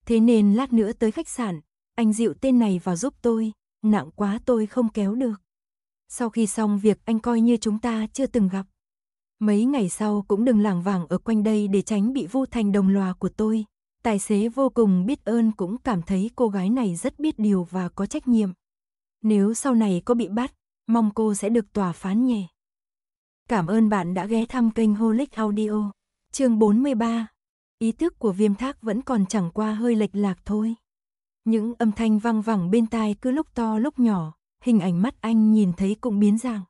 Thế nên lát nữa tới khách sạn, anh dịu tên này vào giúp tôi, nặng quá tôi không kéo được. Sau khi xong việc anh coi như chúng ta chưa từng gặp. Mấy ngày sau cũng đừng lảng vảng ở quanh đây để tránh bị vu thành đồng lòa của tôi. Tài xế vô cùng biết ơn cũng cảm thấy cô gái này rất biết điều và có trách nhiệm. Nếu sau này có bị bắt, mong cô sẽ được tòa phán nhẹ. Cảm ơn bạn đã ghé thăm kênh Holic Audio. Chương 43. Ý thức của Viêm Thác vẫn còn chẳng qua hơi lệch lạc thôi. Những âm thanh văng vẳng bên tai cứ lúc to lúc nhỏ, hình ảnh mắt anh nhìn thấy cũng biến dạng.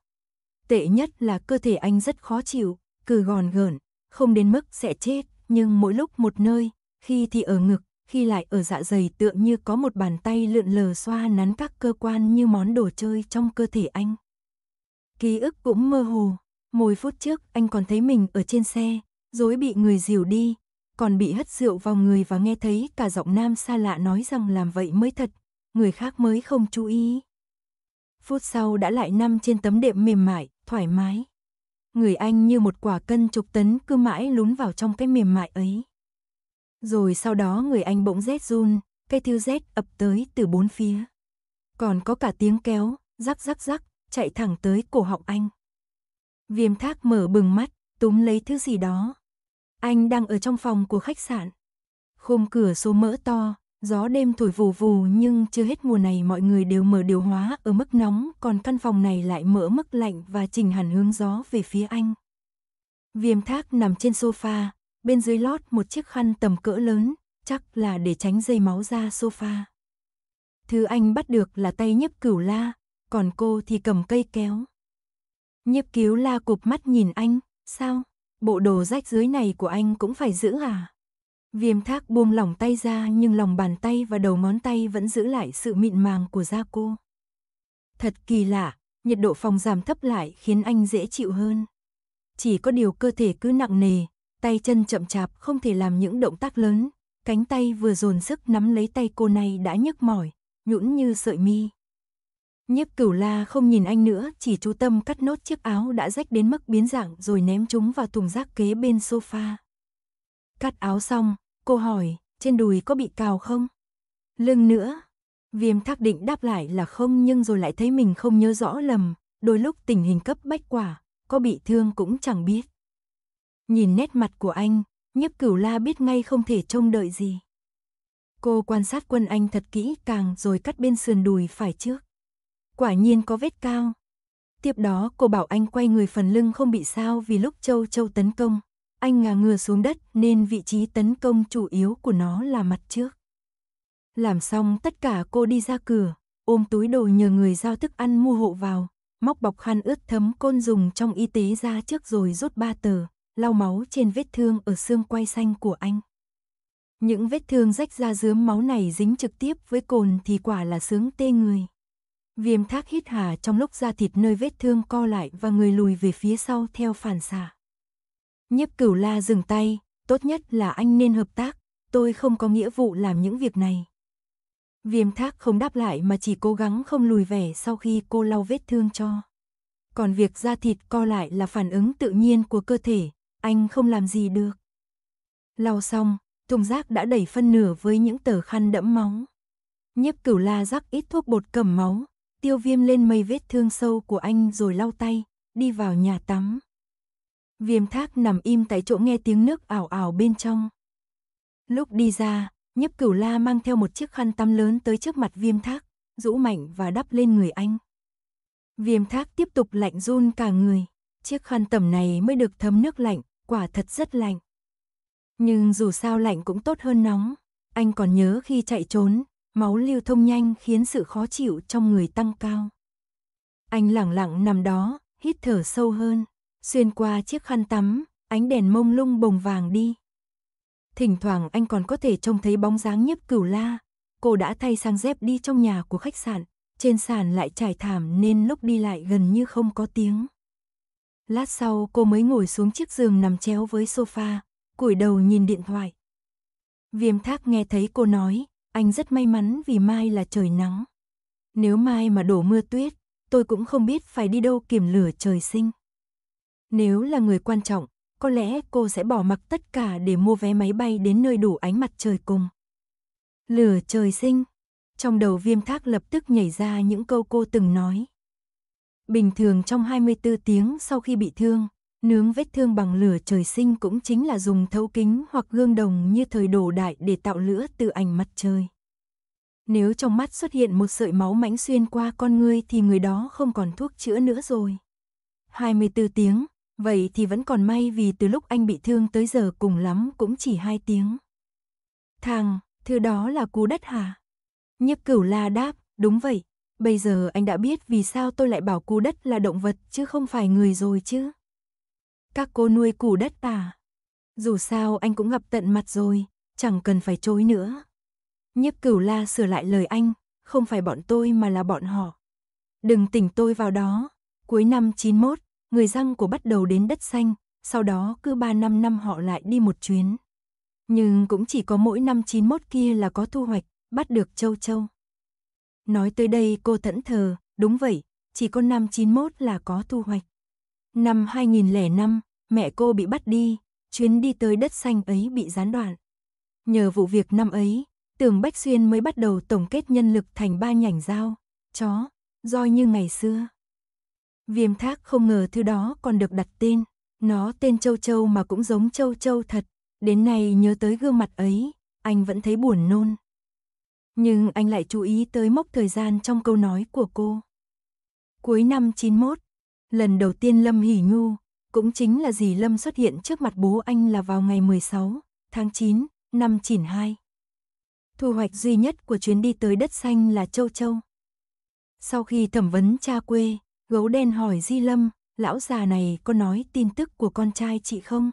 Tệ nhất là cơ thể anh rất khó chịu, cứ gòn gợn, không đến mức sẽ chết, nhưng mỗi lúc một nơi, khi thì ở ngực, khi lại ở dạ dày tựa như có một bàn tay lượn lờ xoa nắn các cơ quan như món đồ chơi trong cơ thể anh. Ký ức cũng mơ hồ, mỗi phút trước anh còn thấy mình ở trên xe, dối bị người dìu đi, còn bị hất rượu vào người và nghe thấy cả giọng nam xa lạ nói rằng làm vậy mới thật, người khác mới không chú ý. Phút sau đã lại nằm trên tấm đệm mềm mại, thoải mái. Người anh như một quả cân chục tấn cứ mãi lún vào trong cái mềm mại ấy. Rồi sau đó người anh bỗng rét run, cây thiêu rét ập tới từ bốn phía. Còn có cả tiếng kéo, rắc rắc rắc, chạy thẳng tới cổ họng anh. Viêm thác mở bừng mắt, túm lấy thứ gì đó. Anh đang ở trong phòng của khách sạn. Khung cửa số mỡ to, Gió đêm thổi vù vù nhưng chưa hết mùa này mọi người đều mở điều hóa ở mức nóng, còn căn phòng này lại mở mức lạnh và chỉnh hẳn hướng gió về phía anh. Viêm thác nằm trên sofa, bên dưới lót một chiếc khăn tầm cỡ lớn, chắc là để tránh dây máu ra sofa. Thứ anh bắt được là tay nhấp cửu la, còn cô thì cầm cây kéo. Nhấp cứu la cụp mắt nhìn anh, sao? Bộ đồ rách dưới này của anh cũng phải giữ à? Viêm thác buông lỏng tay ra nhưng lòng bàn tay và đầu ngón tay vẫn giữ lại sự mịn màng của da cô. Thật kỳ lạ, nhiệt độ phòng giảm thấp lại khiến anh dễ chịu hơn. Chỉ có điều cơ thể cứ nặng nề, tay chân chậm chạp không thể làm những động tác lớn, cánh tay vừa dồn sức nắm lấy tay cô này đã nhức mỏi, nhũn như sợi mi. Nhiếp cửu la không nhìn anh nữa, chỉ chú tâm cắt nốt chiếc áo đã rách đến mức biến dạng rồi ném chúng vào thùng rác kế bên sofa. Cắt áo xong, Cô hỏi, trên đùi có bị cào không? Lưng nữa. Viêm thác định đáp lại là không nhưng rồi lại thấy mình không nhớ rõ lầm, đôi lúc tình hình cấp bách quả, có bị thương cũng chẳng biết. Nhìn nét mặt của anh, nhấp cửu la biết ngay không thể trông đợi gì. Cô quan sát quân anh thật kỹ càng rồi cắt bên sườn đùi phải trước. Quả nhiên có vết cao. Tiếp đó cô bảo anh quay người phần lưng không bị sao vì lúc châu châu tấn công, anh ngả ngừa xuống đất nên vị trí tấn công chủ yếu của nó là mặt trước. Làm xong tất cả cô đi ra cửa, ôm túi đồ nhờ người giao thức ăn mua hộ vào, móc bọc khăn ướt thấm côn dùng trong y tế ra trước rồi rút ba tờ, lau máu trên vết thương ở xương quay xanh của anh. Những vết thương rách ra dướm máu này dính trực tiếp với cồn thì quả là sướng tê người. Viêm thác hít hà trong lúc da thịt nơi vết thương co lại và người lùi về phía sau theo phản xạ. Nhiếp cửu la dừng tay, tốt nhất là anh nên hợp tác, tôi không có nghĩa vụ làm những việc này. Viêm thác không đáp lại mà chỉ cố gắng không lùi vẻ sau khi cô lau vết thương cho. Còn việc da thịt co lại là phản ứng tự nhiên của cơ thể, anh không làm gì được. Lau xong, thùng rác đã đẩy phân nửa với những tờ khăn đẫm máu. Nhếp cửu la rắc ít thuốc bột cầm máu, tiêu viêm lên mây vết thương sâu của anh rồi lau tay, đi vào nhà tắm. Viêm thác nằm im tại chỗ nghe tiếng nước ảo ảo bên trong. Lúc đi ra, Nhấp cửu la mang theo một chiếc khăn tăm lớn tới trước mặt viêm thác, rũ mạnh và đắp lên người anh. Viêm thác tiếp tục lạnh run cả người, chiếc khăn tầm này mới được thấm nước lạnh, quả thật rất lạnh. Nhưng dù sao lạnh cũng tốt hơn nóng, anh còn nhớ khi chạy trốn, máu lưu thông nhanh khiến sự khó chịu trong người tăng cao. Anh lặng lặng nằm đó, hít thở sâu hơn xuyên qua chiếc khăn tắm, ánh đèn mông lung bồng vàng đi. Thỉnh thoảng anh còn có thể trông thấy bóng dáng nhiếp cửu la, cô đã thay sang dép đi trong nhà của khách sạn, trên sàn lại trải thảm nên lúc đi lại gần như không có tiếng. Lát sau cô mới ngồi xuống chiếc giường nằm chéo với sofa, cúi đầu nhìn điện thoại. Viêm thác nghe thấy cô nói, anh rất may mắn vì mai là trời nắng. Nếu mai mà đổ mưa tuyết, tôi cũng không biết phải đi đâu kiểm lửa trời sinh. Nếu là người quan trọng, có lẽ cô sẽ bỏ mặc tất cả để mua vé máy bay đến nơi đủ ánh mặt trời cùng. Lửa trời sinh. Trong đầu viêm thác lập tức nhảy ra những câu cô từng nói. Bình thường trong 24 tiếng sau khi bị thương, nướng vết thương bằng lửa trời sinh cũng chính là dùng thấu kính hoặc gương đồng như thời đồ đại để tạo lửa từ ảnh mặt trời. Nếu trong mắt xuất hiện một sợi máu mảnh xuyên qua con người thì người đó không còn thuốc chữa nữa rồi. 24 tiếng, Vậy thì vẫn còn may vì từ lúc anh bị thương tới giờ cùng lắm cũng chỉ hai tiếng. Thằng, thứ đó là cú đất hả? Nhiếp cửu la đáp, đúng vậy. Bây giờ anh đã biết vì sao tôi lại bảo cú đất là động vật chứ không phải người rồi chứ. Các cô nuôi củ đất à? Dù sao anh cũng gặp tận mặt rồi, chẳng cần phải chối nữa. Nhiếp cửu la sửa lại lời anh, không phải bọn tôi mà là bọn họ. Đừng tỉnh tôi vào đó. Cuối năm 91, người răng của bắt đầu đến đất xanh, sau đó cứ 3 năm năm họ lại đi một chuyến. Nhưng cũng chỉ có mỗi năm 91 kia là có thu hoạch, bắt được châu châu. Nói tới đây cô thẫn thờ, đúng vậy, chỉ có năm 91 là có thu hoạch. Năm 2005, mẹ cô bị bắt đi, chuyến đi tới đất xanh ấy bị gián đoạn. Nhờ vụ việc năm ấy, Tường Bách Xuyên mới bắt đầu tổng kết nhân lực thành ba nhảnh dao, chó, roi như ngày xưa. Viêm thác không ngờ thứ đó còn được đặt tên. Nó tên Châu Châu mà cũng giống Châu Châu thật. Đến nay nhớ tới gương mặt ấy, anh vẫn thấy buồn nôn. Nhưng anh lại chú ý tới mốc thời gian trong câu nói của cô. Cuối năm 91, lần đầu tiên Lâm hỉ Nhu, cũng chính là gì Lâm xuất hiện trước mặt bố anh là vào ngày 16 tháng 9 năm 92. Thu hoạch duy nhất của chuyến đi tới đất xanh là Châu Châu. Sau khi thẩm vấn cha quê, Gấu đen hỏi Di Lâm, lão già này có nói tin tức của con trai chị không?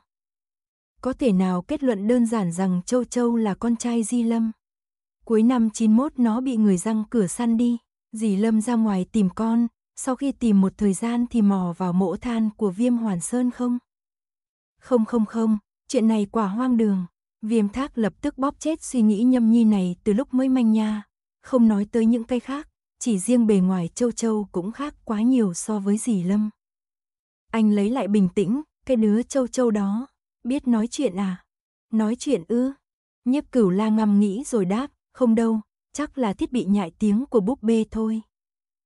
Có thể nào kết luận đơn giản rằng Châu Châu là con trai Di Lâm? Cuối năm 91 nó bị người răng cửa săn đi, Di Lâm ra ngoài tìm con, sau khi tìm một thời gian thì mò vào mộ than của viêm hoàn sơn không? Không không không, chuyện này quả hoang đường. Viêm thác lập tức bóp chết suy nghĩ nhâm nhi này từ lúc mới manh nha, không nói tới những cây khác chỉ riêng bề ngoài châu châu cũng khác quá nhiều so với dì Lâm. Anh lấy lại bình tĩnh, cái đứa châu châu đó, biết nói chuyện à? Nói chuyện ư? Nhiếp cửu la ngâm nghĩ rồi đáp, không đâu, chắc là thiết bị nhại tiếng của búp bê thôi.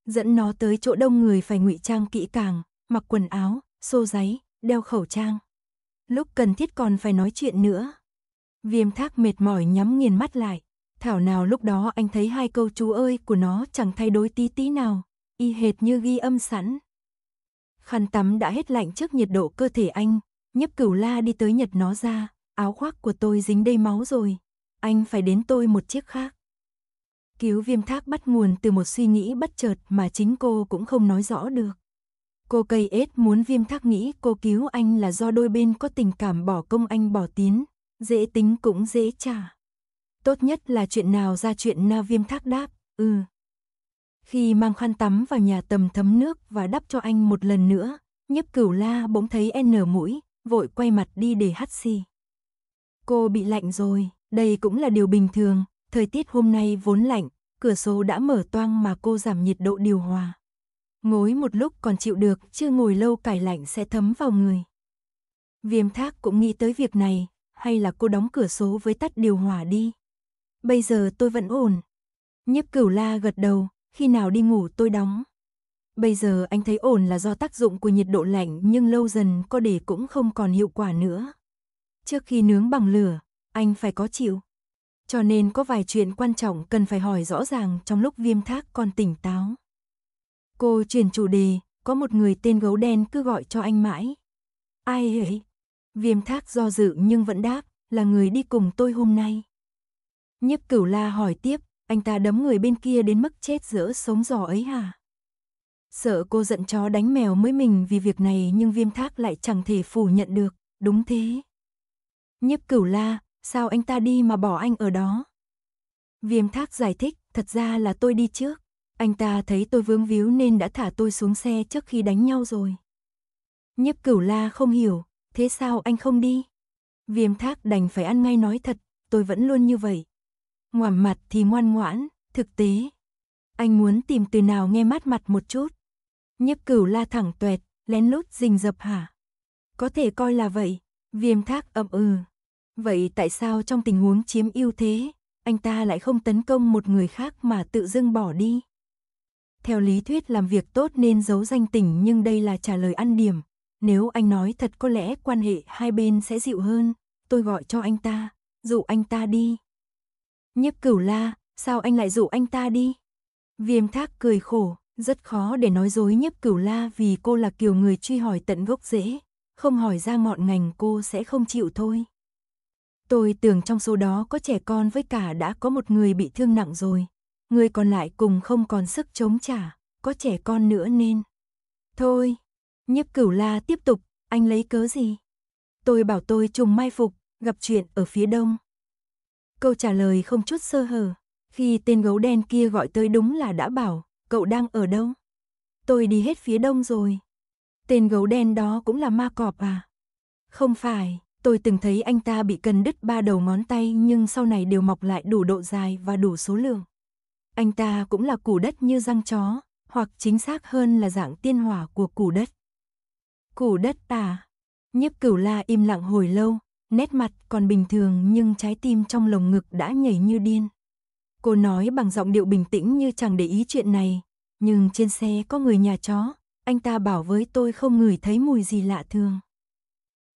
Dẫn nó tới chỗ đông người phải ngụy trang kỹ càng, mặc quần áo, xô giấy, đeo khẩu trang. Lúc cần thiết còn phải nói chuyện nữa. Viêm thác mệt mỏi nhắm nghiền mắt lại. Thảo nào lúc đó anh thấy hai câu chú ơi của nó chẳng thay đổi tí tí nào, y hệt như ghi âm sẵn. Khăn tắm đã hết lạnh trước nhiệt độ cơ thể anh, nhấp cửu la đi tới nhật nó ra, áo khoác của tôi dính đầy máu rồi, anh phải đến tôi một chiếc khác. Cứu viêm thác bắt nguồn từ một suy nghĩ bất chợt mà chính cô cũng không nói rõ được. Cô cây ết muốn viêm thác nghĩ cô cứu anh là do đôi bên có tình cảm bỏ công anh bỏ tiến, dễ tính cũng dễ trả. Tốt nhất là chuyện nào ra chuyện na viêm thác đáp, ừ. Khi mang khăn tắm vào nhà tầm thấm nước và đắp cho anh một lần nữa, nhấp cửu la bỗng thấy n mũi, vội quay mặt đi để hắt xì. Cô bị lạnh rồi, đây cũng là điều bình thường, thời tiết hôm nay vốn lạnh, cửa sổ đã mở toang mà cô giảm nhiệt độ điều hòa. Ngồi một lúc còn chịu được, chưa ngồi lâu cải lạnh sẽ thấm vào người. Viêm thác cũng nghĩ tới việc này, hay là cô đóng cửa sổ với tắt điều hòa đi, Bây giờ tôi vẫn ổn. Nhiếp cửu la gật đầu, khi nào đi ngủ tôi đóng. Bây giờ anh thấy ổn là do tác dụng của nhiệt độ lạnh nhưng lâu dần có để cũng không còn hiệu quả nữa. Trước khi nướng bằng lửa, anh phải có chịu. Cho nên có vài chuyện quan trọng cần phải hỏi rõ ràng trong lúc viêm thác còn tỉnh táo. Cô chuyển chủ đề, có một người tên gấu đen cứ gọi cho anh mãi. Ai ấy? Viêm thác do dự nhưng vẫn đáp, là người đi cùng tôi hôm nay. Nhiếp cửu la hỏi tiếp, anh ta đấm người bên kia đến mức chết giữa sống giò ấy hả? Sợ cô giận chó đánh mèo mới mình vì việc này nhưng viêm thác lại chẳng thể phủ nhận được, đúng thế. Nhiếp cửu la, sao anh ta đi mà bỏ anh ở đó? Viêm thác giải thích, thật ra là tôi đi trước. Anh ta thấy tôi vướng víu nên đã thả tôi xuống xe trước khi đánh nhau rồi. Nhiếp cửu la không hiểu, thế sao anh không đi? Viêm thác đành phải ăn ngay nói thật, tôi vẫn luôn như vậy, ngoảm mặt thì ngoan ngoãn, thực tế. Anh muốn tìm từ nào nghe mát mặt một chút. Nhiếp cửu la thẳng tuẹt, lén lút rình dập hả? Có thể coi là vậy, viêm thác ậm ừ. Vậy tại sao trong tình huống chiếm ưu thế, anh ta lại không tấn công một người khác mà tự dưng bỏ đi? Theo lý thuyết làm việc tốt nên giấu danh tình nhưng đây là trả lời ăn điểm. Nếu anh nói thật có lẽ quan hệ hai bên sẽ dịu hơn, tôi gọi cho anh ta, dụ anh ta đi. Nhiếp cửu la, sao anh lại dụ anh ta đi? Viêm thác cười khổ, rất khó để nói dối nhiếp cửu la vì cô là kiểu người truy hỏi tận gốc dễ, không hỏi ra mọn ngành cô sẽ không chịu thôi. Tôi tưởng trong số đó có trẻ con với cả đã có một người bị thương nặng rồi, người còn lại cùng không còn sức chống trả, có trẻ con nữa nên. Thôi, nhiếp cửu la tiếp tục, anh lấy cớ gì? Tôi bảo tôi trùng mai phục, gặp chuyện ở phía đông. Câu trả lời không chút sơ hở. Khi tên gấu đen kia gọi tới đúng là đã bảo, cậu đang ở đâu? Tôi đi hết phía đông rồi. Tên gấu đen đó cũng là ma cọp à? Không phải, tôi từng thấy anh ta bị cần đứt ba đầu ngón tay nhưng sau này đều mọc lại đủ độ dài và đủ số lượng. Anh ta cũng là củ đất như răng chó, hoặc chính xác hơn là dạng tiên hỏa của củ đất. Củ đất à? Nhiếp cửu la im lặng hồi lâu, Nét mặt còn bình thường nhưng trái tim trong lồng ngực đã nhảy như điên. Cô nói bằng giọng điệu bình tĩnh như chẳng để ý chuyện này, nhưng trên xe có người nhà chó, anh ta bảo với tôi không ngửi thấy mùi gì lạ thường.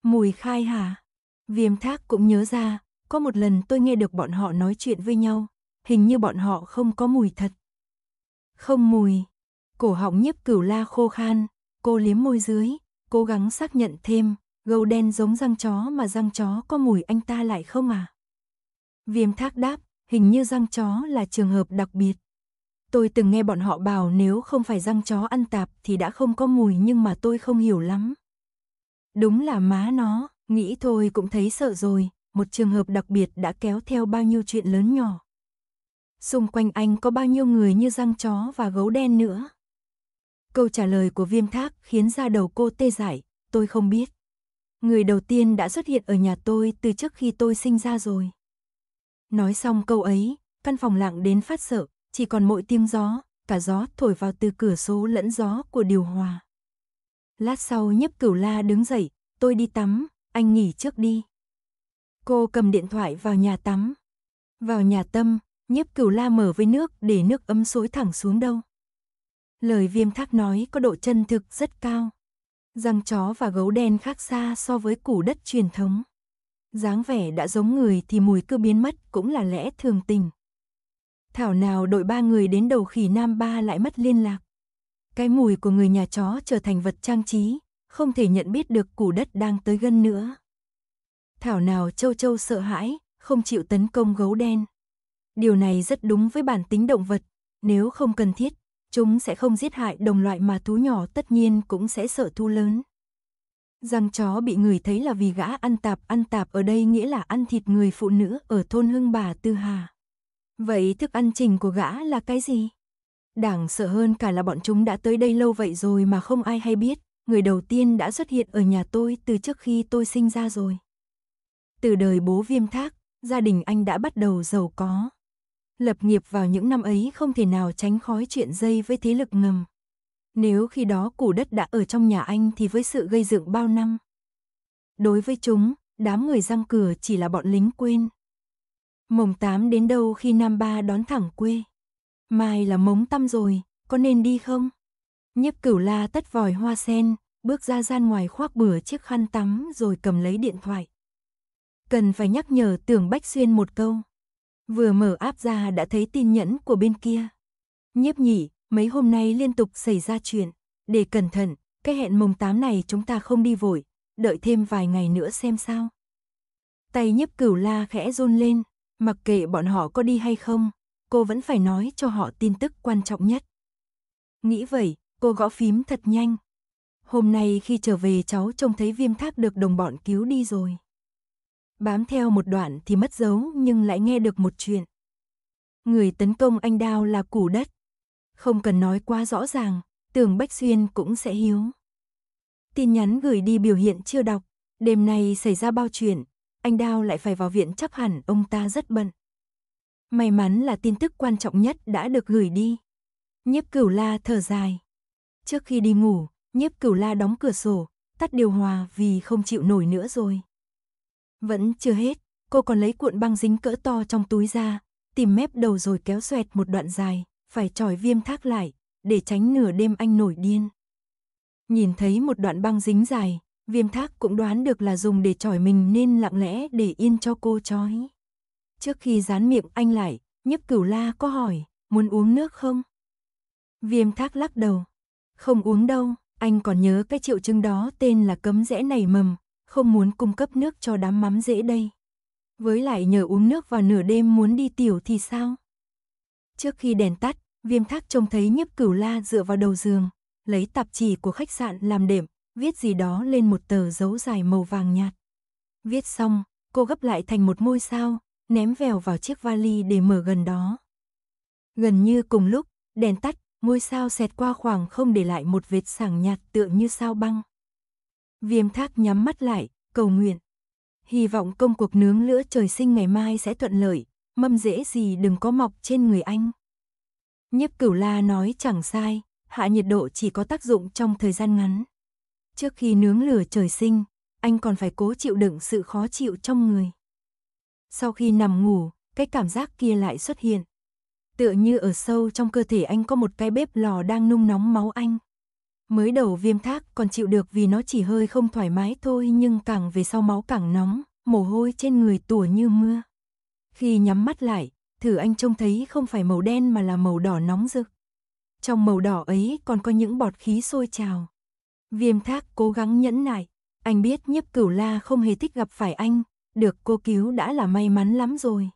Mùi khai hả? Viêm thác cũng nhớ ra, có một lần tôi nghe được bọn họ nói chuyện với nhau, hình như bọn họ không có mùi thật. Không mùi. Cổ họng nhiếp cửu la khô khan, cô liếm môi dưới, cố gắng xác nhận thêm, Gấu đen giống răng chó mà răng chó có mùi anh ta lại không à? Viêm thác đáp, hình như răng chó là trường hợp đặc biệt. Tôi từng nghe bọn họ bảo nếu không phải răng chó ăn tạp thì đã không có mùi nhưng mà tôi không hiểu lắm. Đúng là má nó, nghĩ thôi cũng thấy sợ rồi, một trường hợp đặc biệt đã kéo theo bao nhiêu chuyện lớn nhỏ. Xung quanh anh có bao nhiêu người như răng chó và gấu đen nữa? Câu trả lời của viêm thác khiến ra đầu cô tê dại, tôi không biết người đầu tiên đã xuất hiện ở nhà tôi từ trước khi tôi sinh ra rồi. Nói xong câu ấy, căn phòng lặng đến phát sợ, chỉ còn mỗi tiếng gió, cả gió thổi vào từ cửa sổ lẫn gió của điều hòa. Lát sau nhấp cửu la đứng dậy, tôi đi tắm, anh nghỉ trước đi. Cô cầm điện thoại vào nhà tắm. Vào nhà tâm, nhấp cửu la mở với nước để nước ấm xối thẳng xuống đâu. Lời viêm thác nói có độ chân thực rất cao. Răng chó và gấu đen khác xa so với củ đất truyền thống. dáng vẻ đã giống người thì mùi cứ biến mất cũng là lẽ thường tình. Thảo nào đội ba người đến đầu khỉ Nam Ba lại mất liên lạc. Cái mùi của người nhà chó trở thành vật trang trí, không thể nhận biết được củ đất đang tới gần nữa. Thảo nào châu châu sợ hãi, không chịu tấn công gấu đen. Điều này rất đúng với bản tính động vật, nếu không cần thiết Chúng sẽ không giết hại đồng loại mà thú nhỏ tất nhiên cũng sẽ sợ thú lớn. Răng chó bị người thấy là vì gã ăn tạp ăn tạp ở đây nghĩa là ăn thịt người phụ nữ ở thôn Hưng Bà Tư Hà. Vậy thức ăn trình của gã là cái gì? Đảng sợ hơn cả là bọn chúng đã tới đây lâu vậy rồi mà không ai hay biết, người đầu tiên đã xuất hiện ở nhà tôi từ trước khi tôi sinh ra rồi. Từ đời bố viêm thác, gia đình anh đã bắt đầu giàu có lập nghiệp vào những năm ấy không thể nào tránh khói chuyện dây với thế lực ngầm. Nếu khi đó củ đất đã ở trong nhà anh thì với sự gây dựng bao năm. Đối với chúng, đám người răng cửa chỉ là bọn lính quên. Mồng tám đến đâu khi Nam Ba đón thẳng quê. Mai là mống tăm rồi, có nên đi không? Nhiếp cửu la tất vòi hoa sen, bước ra gian ngoài khoác bừa chiếc khăn tắm rồi cầm lấy điện thoại. Cần phải nhắc nhở tưởng Bách Xuyên một câu. Vừa mở áp ra đã thấy tin nhẫn của bên kia. Nhiếp nhỉ, mấy hôm nay liên tục xảy ra chuyện. Để cẩn thận, cái hẹn mùng 8 này chúng ta không đi vội, đợi thêm vài ngày nữa xem sao. Tay nhiếp cửu la khẽ run lên, mặc kệ bọn họ có đi hay không, cô vẫn phải nói cho họ tin tức quan trọng nhất. Nghĩ vậy, cô gõ phím thật nhanh. Hôm nay khi trở về cháu trông thấy viêm thác được đồng bọn cứu đi rồi. Bám theo một đoạn thì mất dấu nhưng lại nghe được một chuyện. Người tấn công anh Đao là củ đất. Không cần nói quá rõ ràng, tưởng Bách Xuyên cũng sẽ hiếu. Tin nhắn gửi đi biểu hiện chưa đọc, đêm nay xảy ra bao chuyện, anh Đao lại phải vào viện chắc hẳn ông ta rất bận. May mắn là tin tức quan trọng nhất đã được gửi đi. Nhiếp cửu la thở dài. Trước khi đi ngủ, nhiếp cửu la đóng cửa sổ, tắt điều hòa vì không chịu nổi nữa rồi. Vẫn chưa hết, cô còn lấy cuộn băng dính cỡ to trong túi ra, tìm mép đầu rồi kéo xoẹt một đoạn dài, phải tròi viêm thác lại, để tránh nửa đêm anh nổi điên. Nhìn thấy một đoạn băng dính dài, viêm thác cũng đoán được là dùng để tròi mình nên lặng lẽ để yên cho cô trói. Trước khi dán miệng anh lại, nhấp cửu la có hỏi, muốn uống nước không? Viêm thác lắc đầu, không uống đâu, anh còn nhớ cái triệu chứng đó tên là cấm rẽ nảy mầm, không muốn cung cấp nước cho đám mắm dễ đây. Với lại nhờ uống nước vào nửa đêm muốn đi tiểu thì sao? Trước khi đèn tắt, viêm thác trông thấy nhiếp cửu la dựa vào đầu giường, lấy tạp chỉ của khách sạn làm đệm, viết gì đó lên một tờ dấu dài màu vàng nhạt. Viết xong, cô gấp lại thành một ngôi sao, ném vèo vào chiếc vali để mở gần đó. Gần như cùng lúc, đèn tắt, ngôi sao xẹt qua khoảng không để lại một vệt sảng nhạt tựa như sao băng. Viêm thác nhắm mắt lại, cầu nguyện. Hy vọng công cuộc nướng lửa trời sinh ngày mai sẽ thuận lợi, mâm dễ gì đừng có mọc trên người anh. Nhiếp cửu la nói chẳng sai, hạ nhiệt độ chỉ có tác dụng trong thời gian ngắn. Trước khi nướng lửa trời sinh, anh còn phải cố chịu đựng sự khó chịu trong người. Sau khi nằm ngủ, cái cảm giác kia lại xuất hiện. Tựa như ở sâu trong cơ thể anh có một cái bếp lò đang nung nóng máu anh. Mới đầu viêm thác còn chịu được vì nó chỉ hơi không thoải mái thôi nhưng càng về sau máu càng nóng, mồ hôi trên người tùa như mưa. Khi nhắm mắt lại, thử anh trông thấy không phải màu đen mà là màu đỏ nóng rực. Trong màu đỏ ấy còn có những bọt khí sôi trào. Viêm thác cố gắng nhẫn nại, anh biết nhiếp cửu la không hề thích gặp phải anh, được cô cứu đã là may mắn lắm rồi.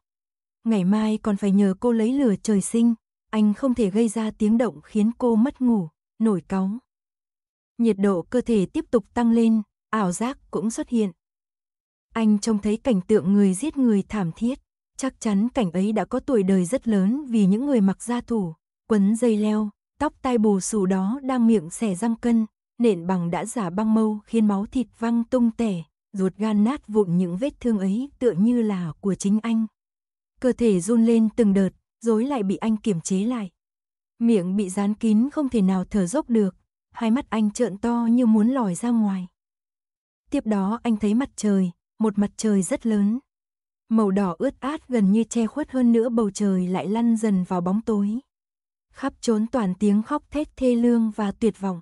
Ngày mai còn phải nhờ cô lấy lửa trời sinh, anh không thể gây ra tiếng động khiến cô mất ngủ, nổi cáu nhiệt độ cơ thể tiếp tục tăng lên, ảo giác cũng xuất hiện. Anh trông thấy cảnh tượng người giết người thảm thiết, chắc chắn cảnh ấy đã có tuổi đời rất lớn vì những người mặc da thủ, quấn dây leo, tóc tai bù xù đó đang miệng xẻ răng cân, nện bằng đã giả băng mâu khiến máu thịt văng tung tẻ, ruột gan nát vụn những vết thương ấy tựa như là của chính anh. Cơ thể run lên từng đợt, rồi lại bị anh kiềm chế lại. Miệng bị dán kín không thể nào thở dốc được, hai mắt anh trợn to như muốn lòi ra ngoài. Tiếp đó anh thấy mặt trời, một mặt trời rất lớn. Màu đỏ ướt át gần như che khuất hơn nữa bầu trời lại lăn dần vào bóng tối. Khắp trốn toàn tiếng khóc thét thê lương và tuyệt vọng.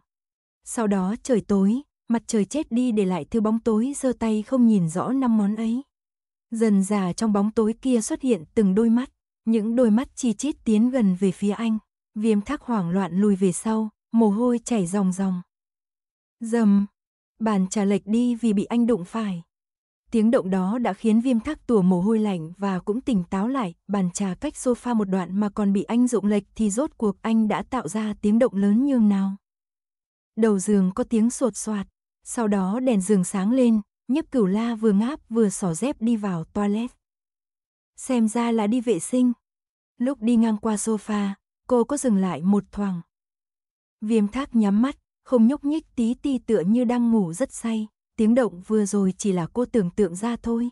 Sau đó trời tối, mặt trời chết đi để lại thứ bóng tối giơ tay không nhìn rõ năm món ấy. Dần già trong bóng tối kia xuất hiện từng đôi mắt, những đôi mắt chi chít tiến gần về phía anh. Viêm thác hoảng loạn lùi về sau, mồ hôi chảy ròng ròng. Dầm, bàn trà lệch đi vì bị anh đụng phải. Tiếng động đó đã khiến viêm thắc tủa mồ hôi lạnh và cũng tỉnh táo lại, bàn trà cách sofa một đoạn mà còn bị anh rụng lệch thì rốt cuộc anh đã tạo ra tiếng động lớn như nào. Đầu giường có tiếng sột soạt, sau đó đèn giường sáng lên, Nhấp cửu la vừa ngáp vừa xỏ dép đi vào toilet. Xem ra là đi vệ sinh. Lúc đi ngang qua sofa, cô có dừng lại một thoáng, Viêm thác nhắm mắt, không nhúc nhích tí ti tựa như đang ngủ rất say, tiếng động vừa rồi chỉ là cô tưởng tượng ra thôi.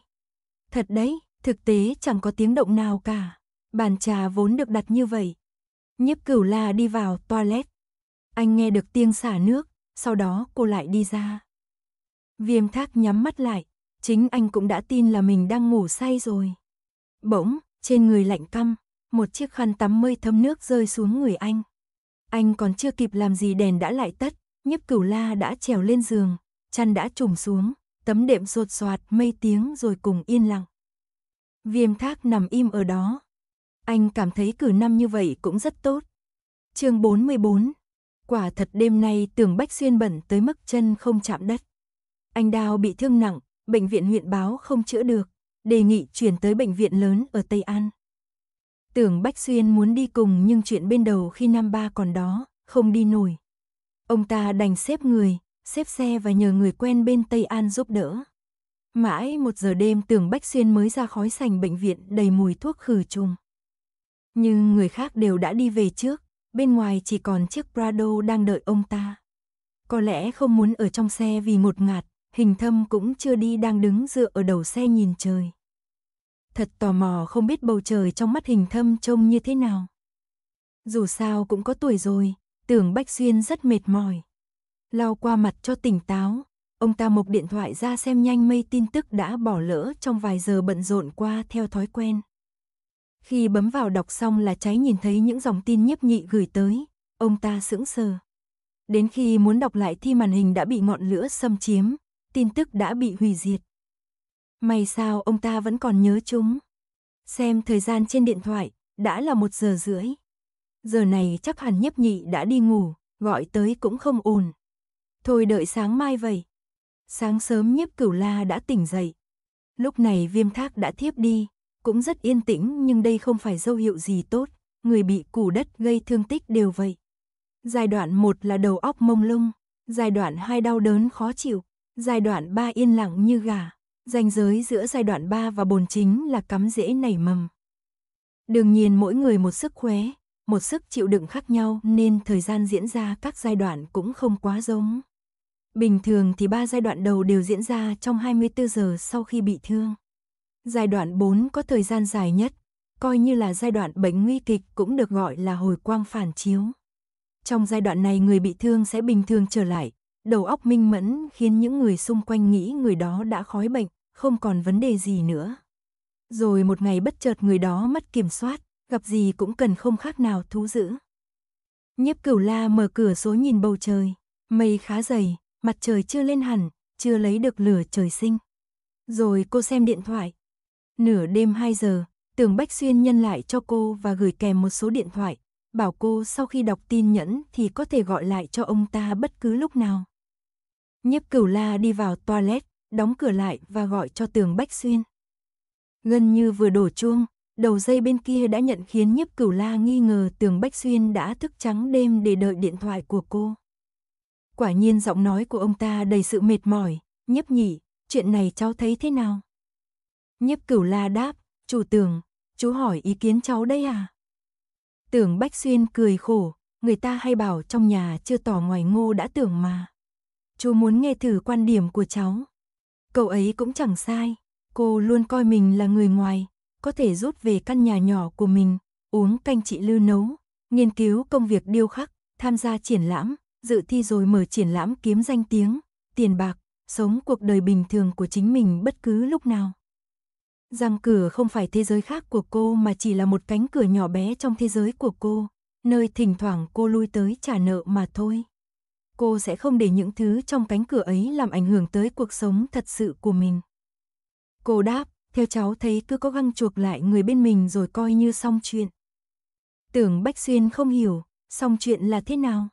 Thật đấy, thực tế chẳng có tiếng động nào cả. Bàn trà vốn được đặt như vậy. Nhiếp cửu la đi vào toilet. Anh nghe được tiếng xả nước, sau đó cô lại đi ra. Viêm thác nhắm mắt lại, chính anh cũng đã tin là mình đang ngủ say rồi. Bỗng, trên người lạnh căm, một chiếc khăn tắm mây thấm nước rơi xuống người anh. Anh còn chưa kịp làm gì đèn đã lại tắt, nhiếp cửu la đã trèo lên giường, chăn đã trùm xuống, tấm đệm rột soạt mây tiếng rồi cùng yên lặng. Viêm thác nằm im ở đó. Anh cảm thấy cử năm như vậy cũng rất tốt. chương 44 Quả thật đêm nay tường bách xuyên bẩn tới mức chân không chạm đất. Anh Đào bị thương nặng, bệnh viện huyện báo không chữa được, đề nghị chuyển tới bệnh viện lớn ở Tây An. Tưởng Bách Xuyên muốn đi cùng nhưng chuyện bên đầu khi năm ba còn đó, không đi nổi. Ông ta đành xếp người, xếp xe và nhờ người quen bên Tây An giúp đỡ. Mãi một giờ đêm tưởng Bách Xuyên mới ra khói sành bệnh viện đầy mùi thuốc khử trùng. Nhưng người khác đều đã đi về trước, bên ngoài chỉ còn chiếc Prado đang đợi ông ta. Có lẽ không muốn ở trong xe vì một ngạt, hình thâm cũng chưa đi đang đứng dựa ở đầu xe nhìn trời thật tò mò không biết bầu trời trong mắt hình thâm trông như thế nào. Dù sao cũng có tuổi rồi, tưởng Bách Xuyên rất mệt mỏi. lao qua mặt cho tỉnh táo, ông ta mộc điện thoại ra xem nhanh mây tin tức đã bỏ lỡ trong vài giờ bận rộn qua theo thói quen. Khi bấm vào đọc xong là cháy nhìn thấy những dòng tin nhấp nhị gửi tới, ông ta sững sờ. Đến khi muốn đọc lại thì màn hình đã bị ngọn lửa xâm chiếm, tin tức đã bị hủy diệt. May sao ông ta vẫn còn nhớ chúng. Xem thời gian trên điện thoại, đã là một giờ rưỡi. Giờ này chắc hẳn nhiếp nhị đã đi ngủ, gọi tới cũng không ồn. Thôi đợi sáng mai vậy. Sáng sớm nhiếp cửu la đã tỉnh dậy. Lúc này viêm thác đã thiếp đi, cũng rất yên tĩnh nhưng đây không phải dấu hiệu gì tốt. Người bị củ đất gây thương tích đều vậy. Giai đoạn 1 là đầu óc mông lung, giai đoạn 2 đau đớn khó chịu, giai đoạn 3 yên lặng như gà. Ranh giới giữa giai đoạn 3 và bồn chính là cắm rễ nảy mầm. Đương nhiên mỗi người một sức khỏe, một sức chịu đựng khác nhau nên thời gian diễn ra các giai đoạn cũng không quá giống. Bình thường thì ba giai đoạn đầu đều diễn ra trong 24 giờ sau khi bị thương. Giai đoạn 4 có thời gian dài nhất, coi như là giai đoạn bệnh nguy kịch cũng được gọi là hồi quang phản chiếu. Trong giai đoạn này người bị thương sẽ bình thường trở lại, Đầu óc minh mẫn khiến những người xung quanh nghĩ người đó đã khói bệnh, không còn vấn đề gì nữa. Rồi một ngày bất chợt người đó mất kiểm soát, gặp gì cũng cần không khác nào thú dữ. Nhiếp cửu la mở cửa số nhìn bầu trời, mây khá dày, mặt trời chưa lên hẳn, chưa lấy được lửa trời sinh. Rồi cô xem điện thoại. Nửa đêm 2 giờ, tưởng Bách Xuyên nhân lại cho cô và gửi kèm một số điện thoại, bảo cô sau khi đọc tin nhẫn thì có thể gọi lại cho ông ta bất cứ lúc nào. Nhiếp cửu la đi vào toilet, đóng cửa lại và gọi cho tường Bách Xuyên. Gần như vừa đổ chuông, đầu dây bên kia đã nhận khiến nhiếp cửu la nghi ngờ tường Bách Xuyên đã thức trắng đêm để đợi điện thoại của cô. Quả nhiên giọng nói của ông ta đầy sự mệt mỏi, nhiếp nhỉ, chuyện này cháu thấy thế nào? Nhiếp cửu la đáp, chủ tường, chú hỏi ý kiến cháu đây à? Tưởng Bách Xuyên cười khổ, người ta hay bảo trong nhà chưa tỏ ngoài ngô đã tưởng mà chú muốn nghe thử quan điểm của cháu. Cậu ấy cũng chẳng sai, cô luôn coi mình là người ngoài, có thể rút về căn nhà nhỏ của mình, uống canh chị lưu nấu, nghiên cứu công việc điêu khắc, tham gia triển lãm, dự thi rồi mở triển lãm kiếm danh tiếng, tiền bạc, sống cuộc đời bình thường của chính mình bất cứ lúc nào. Giang cửa không phải thế giới khác của cô mà chỉ là một cánh cửa nhỏ bé trong thế giới của cô, nơi thỉnh thoảng cô lui tới trả nợ mà thôi cô sẽ không để những thứ trong cánh cửa ấy làm ảnh hưởng tới cuộc sống thật sự của mình. Cô đáp, theo cháu thấy cứ có găng chuộc lại người bên mình rồi coi như xong chuyện. Tưởng Bách Xuyên không hiểu, xong chuyện là thế nào?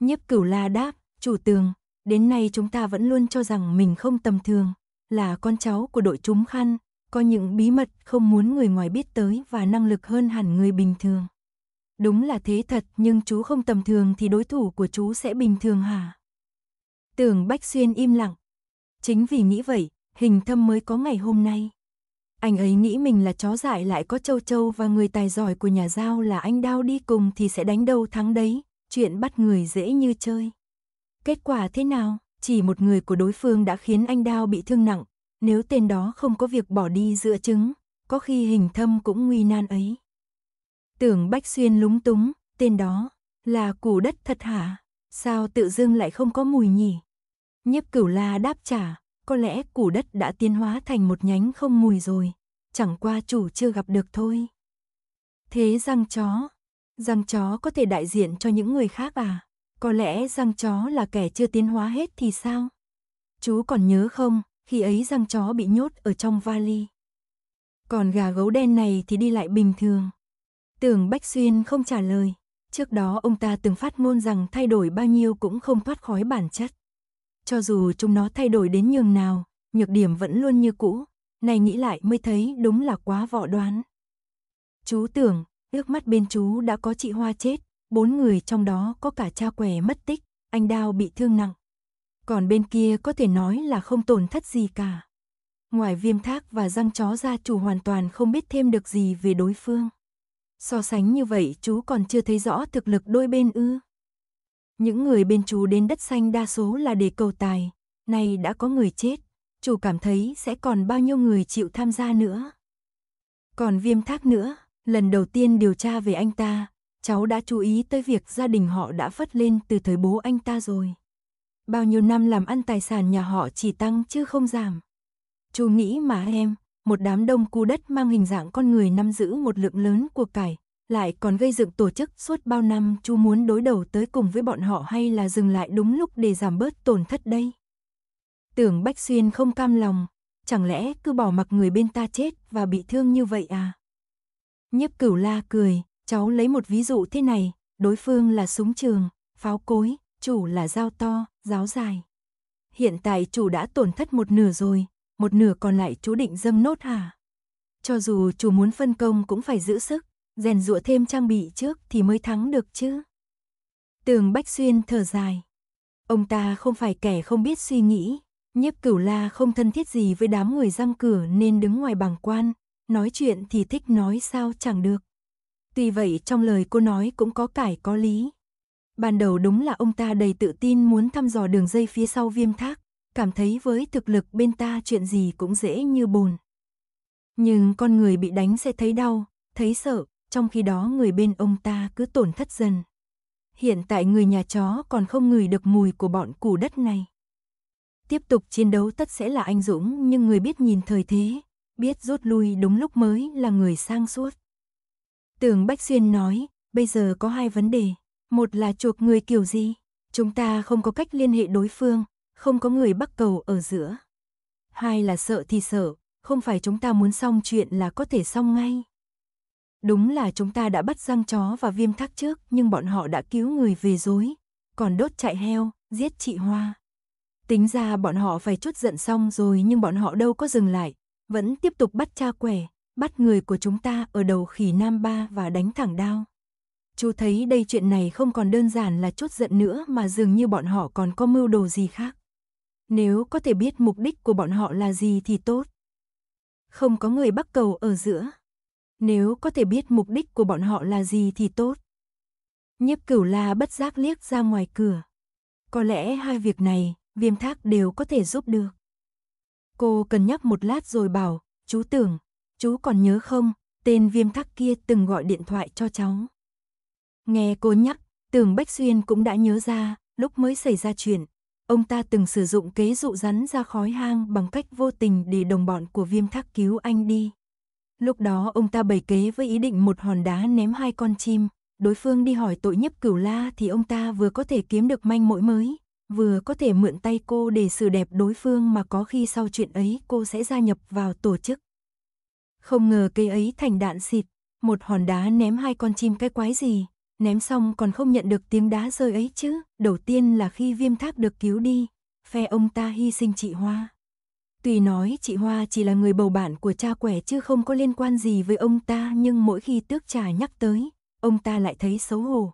Nhiếp cửu la đáp, chủ tường, đến nay chúng ta vẫn luôn cho rằng mình không tầm thường, là con cháu của đội chúng khăn, có những bí mật không muốn người ngoài biết tới và năng lực hơn hẳn người bình thường. Đúng là thế thật nhưng chú không tầm thường thì đối thủ của chú sẽ bình thường hả? Tưởng Bách Xuyên im lặng. Chính vì nghĩ vậy, hình thâm mới có ngày hôm nay. Anh ấy nghĩ mình là chó dại lại có châu châu và người tài giỏi của nhà giao là anh đao đi cùng thì sẽ đánh đâu thắng đấy, chuyện bắt người dễ như chơi. Kết quả thế nào, chỉ một người của đối phương đã khiến anh đao bị thương nặng, nếu tên đó không có việc bỏ đi dựa chứng, có khi hình thâm cũng nguy nan ấy. Tưởng Bách Xuyên lúng túng, tên đó là củ đất thật hả? Sao tự dưng lại không có mùi nhỉ? nhếp cửu la đáp trả, có lẽ củ đất đã tiến hóa thành một nhánh không mùi rồi, chẳng qua chủ chưa gặp được thôi. Thế răng chó, răng chó có thể đại diện cho những người khác à? Có lẽ răng chó là kẻ chưa tiến hóa hết thì sao? Chú còn nhớ không, khi ấy răng chó bị nhốt ở trong vali. Còn gà gấu đen này thì đi lại bình thường. Tưởng Bách Xuyên không trả lời. Trước đó ông ta từng phát ngôn rằng thay đổi bao nhiêu cũng không thoát khói bản chất. Cho dù chúng nó thay đổi đến nhường nào, nhược điểm vẫn luôn như cũ. Này nghĩ lại mới thấy đúng là quá vọ đoán. Chú tưởng, ước mắt bên chú đã có chị Hoa chết, bốn người trong đó có cả cha quẻ mất tích, anh Đao bị thương nặng. Còn bên kia có thể nói là không tổn thất gì cả. Ngoài viêm thác và răng chó ra chủ hoàn toàn không biết thêm được gì về đối phương. So sánh như vậy chú còn chưa thấy rõ thực lực đôi bên ư. Những người bên chú đến đất xanh đa số là để cầu tài, nay đã có người chết, chủ cảm thấy sẽ còn bao nhiêu người chịu tham gia nữa. Còn viêm thác nữa, lần đầu tiên điều tra về anh ta, cháu đã chú ý tới việc gia đình họ đã phất lên từ thời bố anh ta rồi. Bao nhiêu năm làm ăn tài sản nhà họ chỉ tăng chứ không giảm. Chú nghĩ mà em, một đám đông cu đất mang hình dạng con người nắm giữ một lượng lớn của cải, lại còn gây dựng tổ chức suốt bao năm chú muốn đối đầu tới cùng với bọn họ hay là dừng lại đúng lúc để giảm bớt tổn thất đây. Tưởng Bách Xuyên không cam lòng, chẳng lẽ cứ bỏ mặc người bên ta chết và bị thương như vậy à? Nhếp cửu la cười, cháu lấy một ví dụ thế này, đối phương là súng trường, pháo cối, chủ là dao to, giáo dài. Hiện tại chủ đã tổn thất một nửa rồi, một nửa còn lại chú định dâm nốt hả? Cho dù chú muốn phân công cũng phải giữ sức, rèn rũa thêm trang bị trước thì mới thắng được chứ. Tường Bách Xuyên thở dài. Ông ta không phải kẻ không biết suy nghĩ, nhiếp cửu la không thân thiết gì với đám người giam cửa nên đứng ngoài bảng quan, nói chuyện thì thích nói sao chẳng được. Tuy vậy trong lời cô nói cũng có cải có lý. Ban đầu đúng là ông ta đầy tự tin muốn thăm dò đường dây phía sau viêm thác, cảm thấy với thực lực bên ta chuyện gì cũng dễ như bùn. Nhưng con người bị đánh sẽ thấy đau, thấy sợ, trong khi đó người bên ông ta cứ tổn thất dần. Hiện tại người nhà chó còn không ngửi được mùi của bọn củ đất này. Tiếp tục chiến đấu tất sẽ là anh Dũng nhưng người biết nhìn thời thế, biết rút lui đúng lúc mới là người sang suốt. Tưởng Bách Xuyên nói, bây giờ có hai vấn đề. Một là chuộc người kiểu gì? Chúng ta không có cách liên hệ đối phương, không có người bắt cầu ở giữa. Hai là sợ thì sợ, không phải chúng ta muốn xong chuyện là có thể xong ngay. Đúng là chúng ta đã bắt răng chó và viêm thác trước, nhưng bọn họ đã cứu người về dối, còn đốt chạy heo, giết chị Hoa. Tính ra bọn họ phải chút giận xong rồi nhưng bọn họ đâu có dừng lại, vẫn tiếp tục bắt cha quẻ, bắt người của chúng ta ở đầu khỉ Nam Ba và đánh thẳng đao. Chú thấy đây chuyện này không còn đơn giản là chút giận nữa mà dường như bọn họ còn có mưu đồ gì khác nếu có thể biết mục đích của bọn họ là gì thì tốt. Không có người bắt cầu ở giữa. Nếu có thể biết mục đích của bọn họ là gì thì tốt. Nhiếp cửu la bất giác liếc ra ngoài cửa. Có lẽ hai việc này, viêm thác đều có thể giúp được. Cô cân nhắc một lát rồi bảo, chú tưởng, chú còn nhớ không, tên viêm thác kia từng gọi điện thoại cho cháu. Nghe cô nhắc, tưởng Bách Xuyên cũng đã nhớ ra, lúc mới xảy ra chuyện, Ông ta từng sử dụng kế dụ rắn ra khói hang bằng cách vô tình để đồng bọn của viêm thác cứu anh đi. Lúc đó ông ta bày kế với ý định một hòn đá ném hai con chim, đối phương đi hỏi tội nhấp cửu la thì ông ta vừa có thể kiếm được manh mối mới, vừa có thể mượn tay cô để xử đẹp đối phương mà có khi sau chuyện ấy cô sẽ gia nhập vào tổ chức. Không ngờ cây ấy thành đạn xịt, một hòn đá ném hai con chim cái quái gì, ném xong còn không nhận được tiếng đá rơi ấy chứ. Đầu tiên là khi viêm tháp được cứu đi, phe ông ta hy sinh chị Hoa. Tùy nói chị Hoa chỉ là người bầu bạn của cha quẻ chứ không có liên quan gì với ông ta nhưng mỗi khi tước trà nhắc tới, ông ta lại thấy xấu hổ.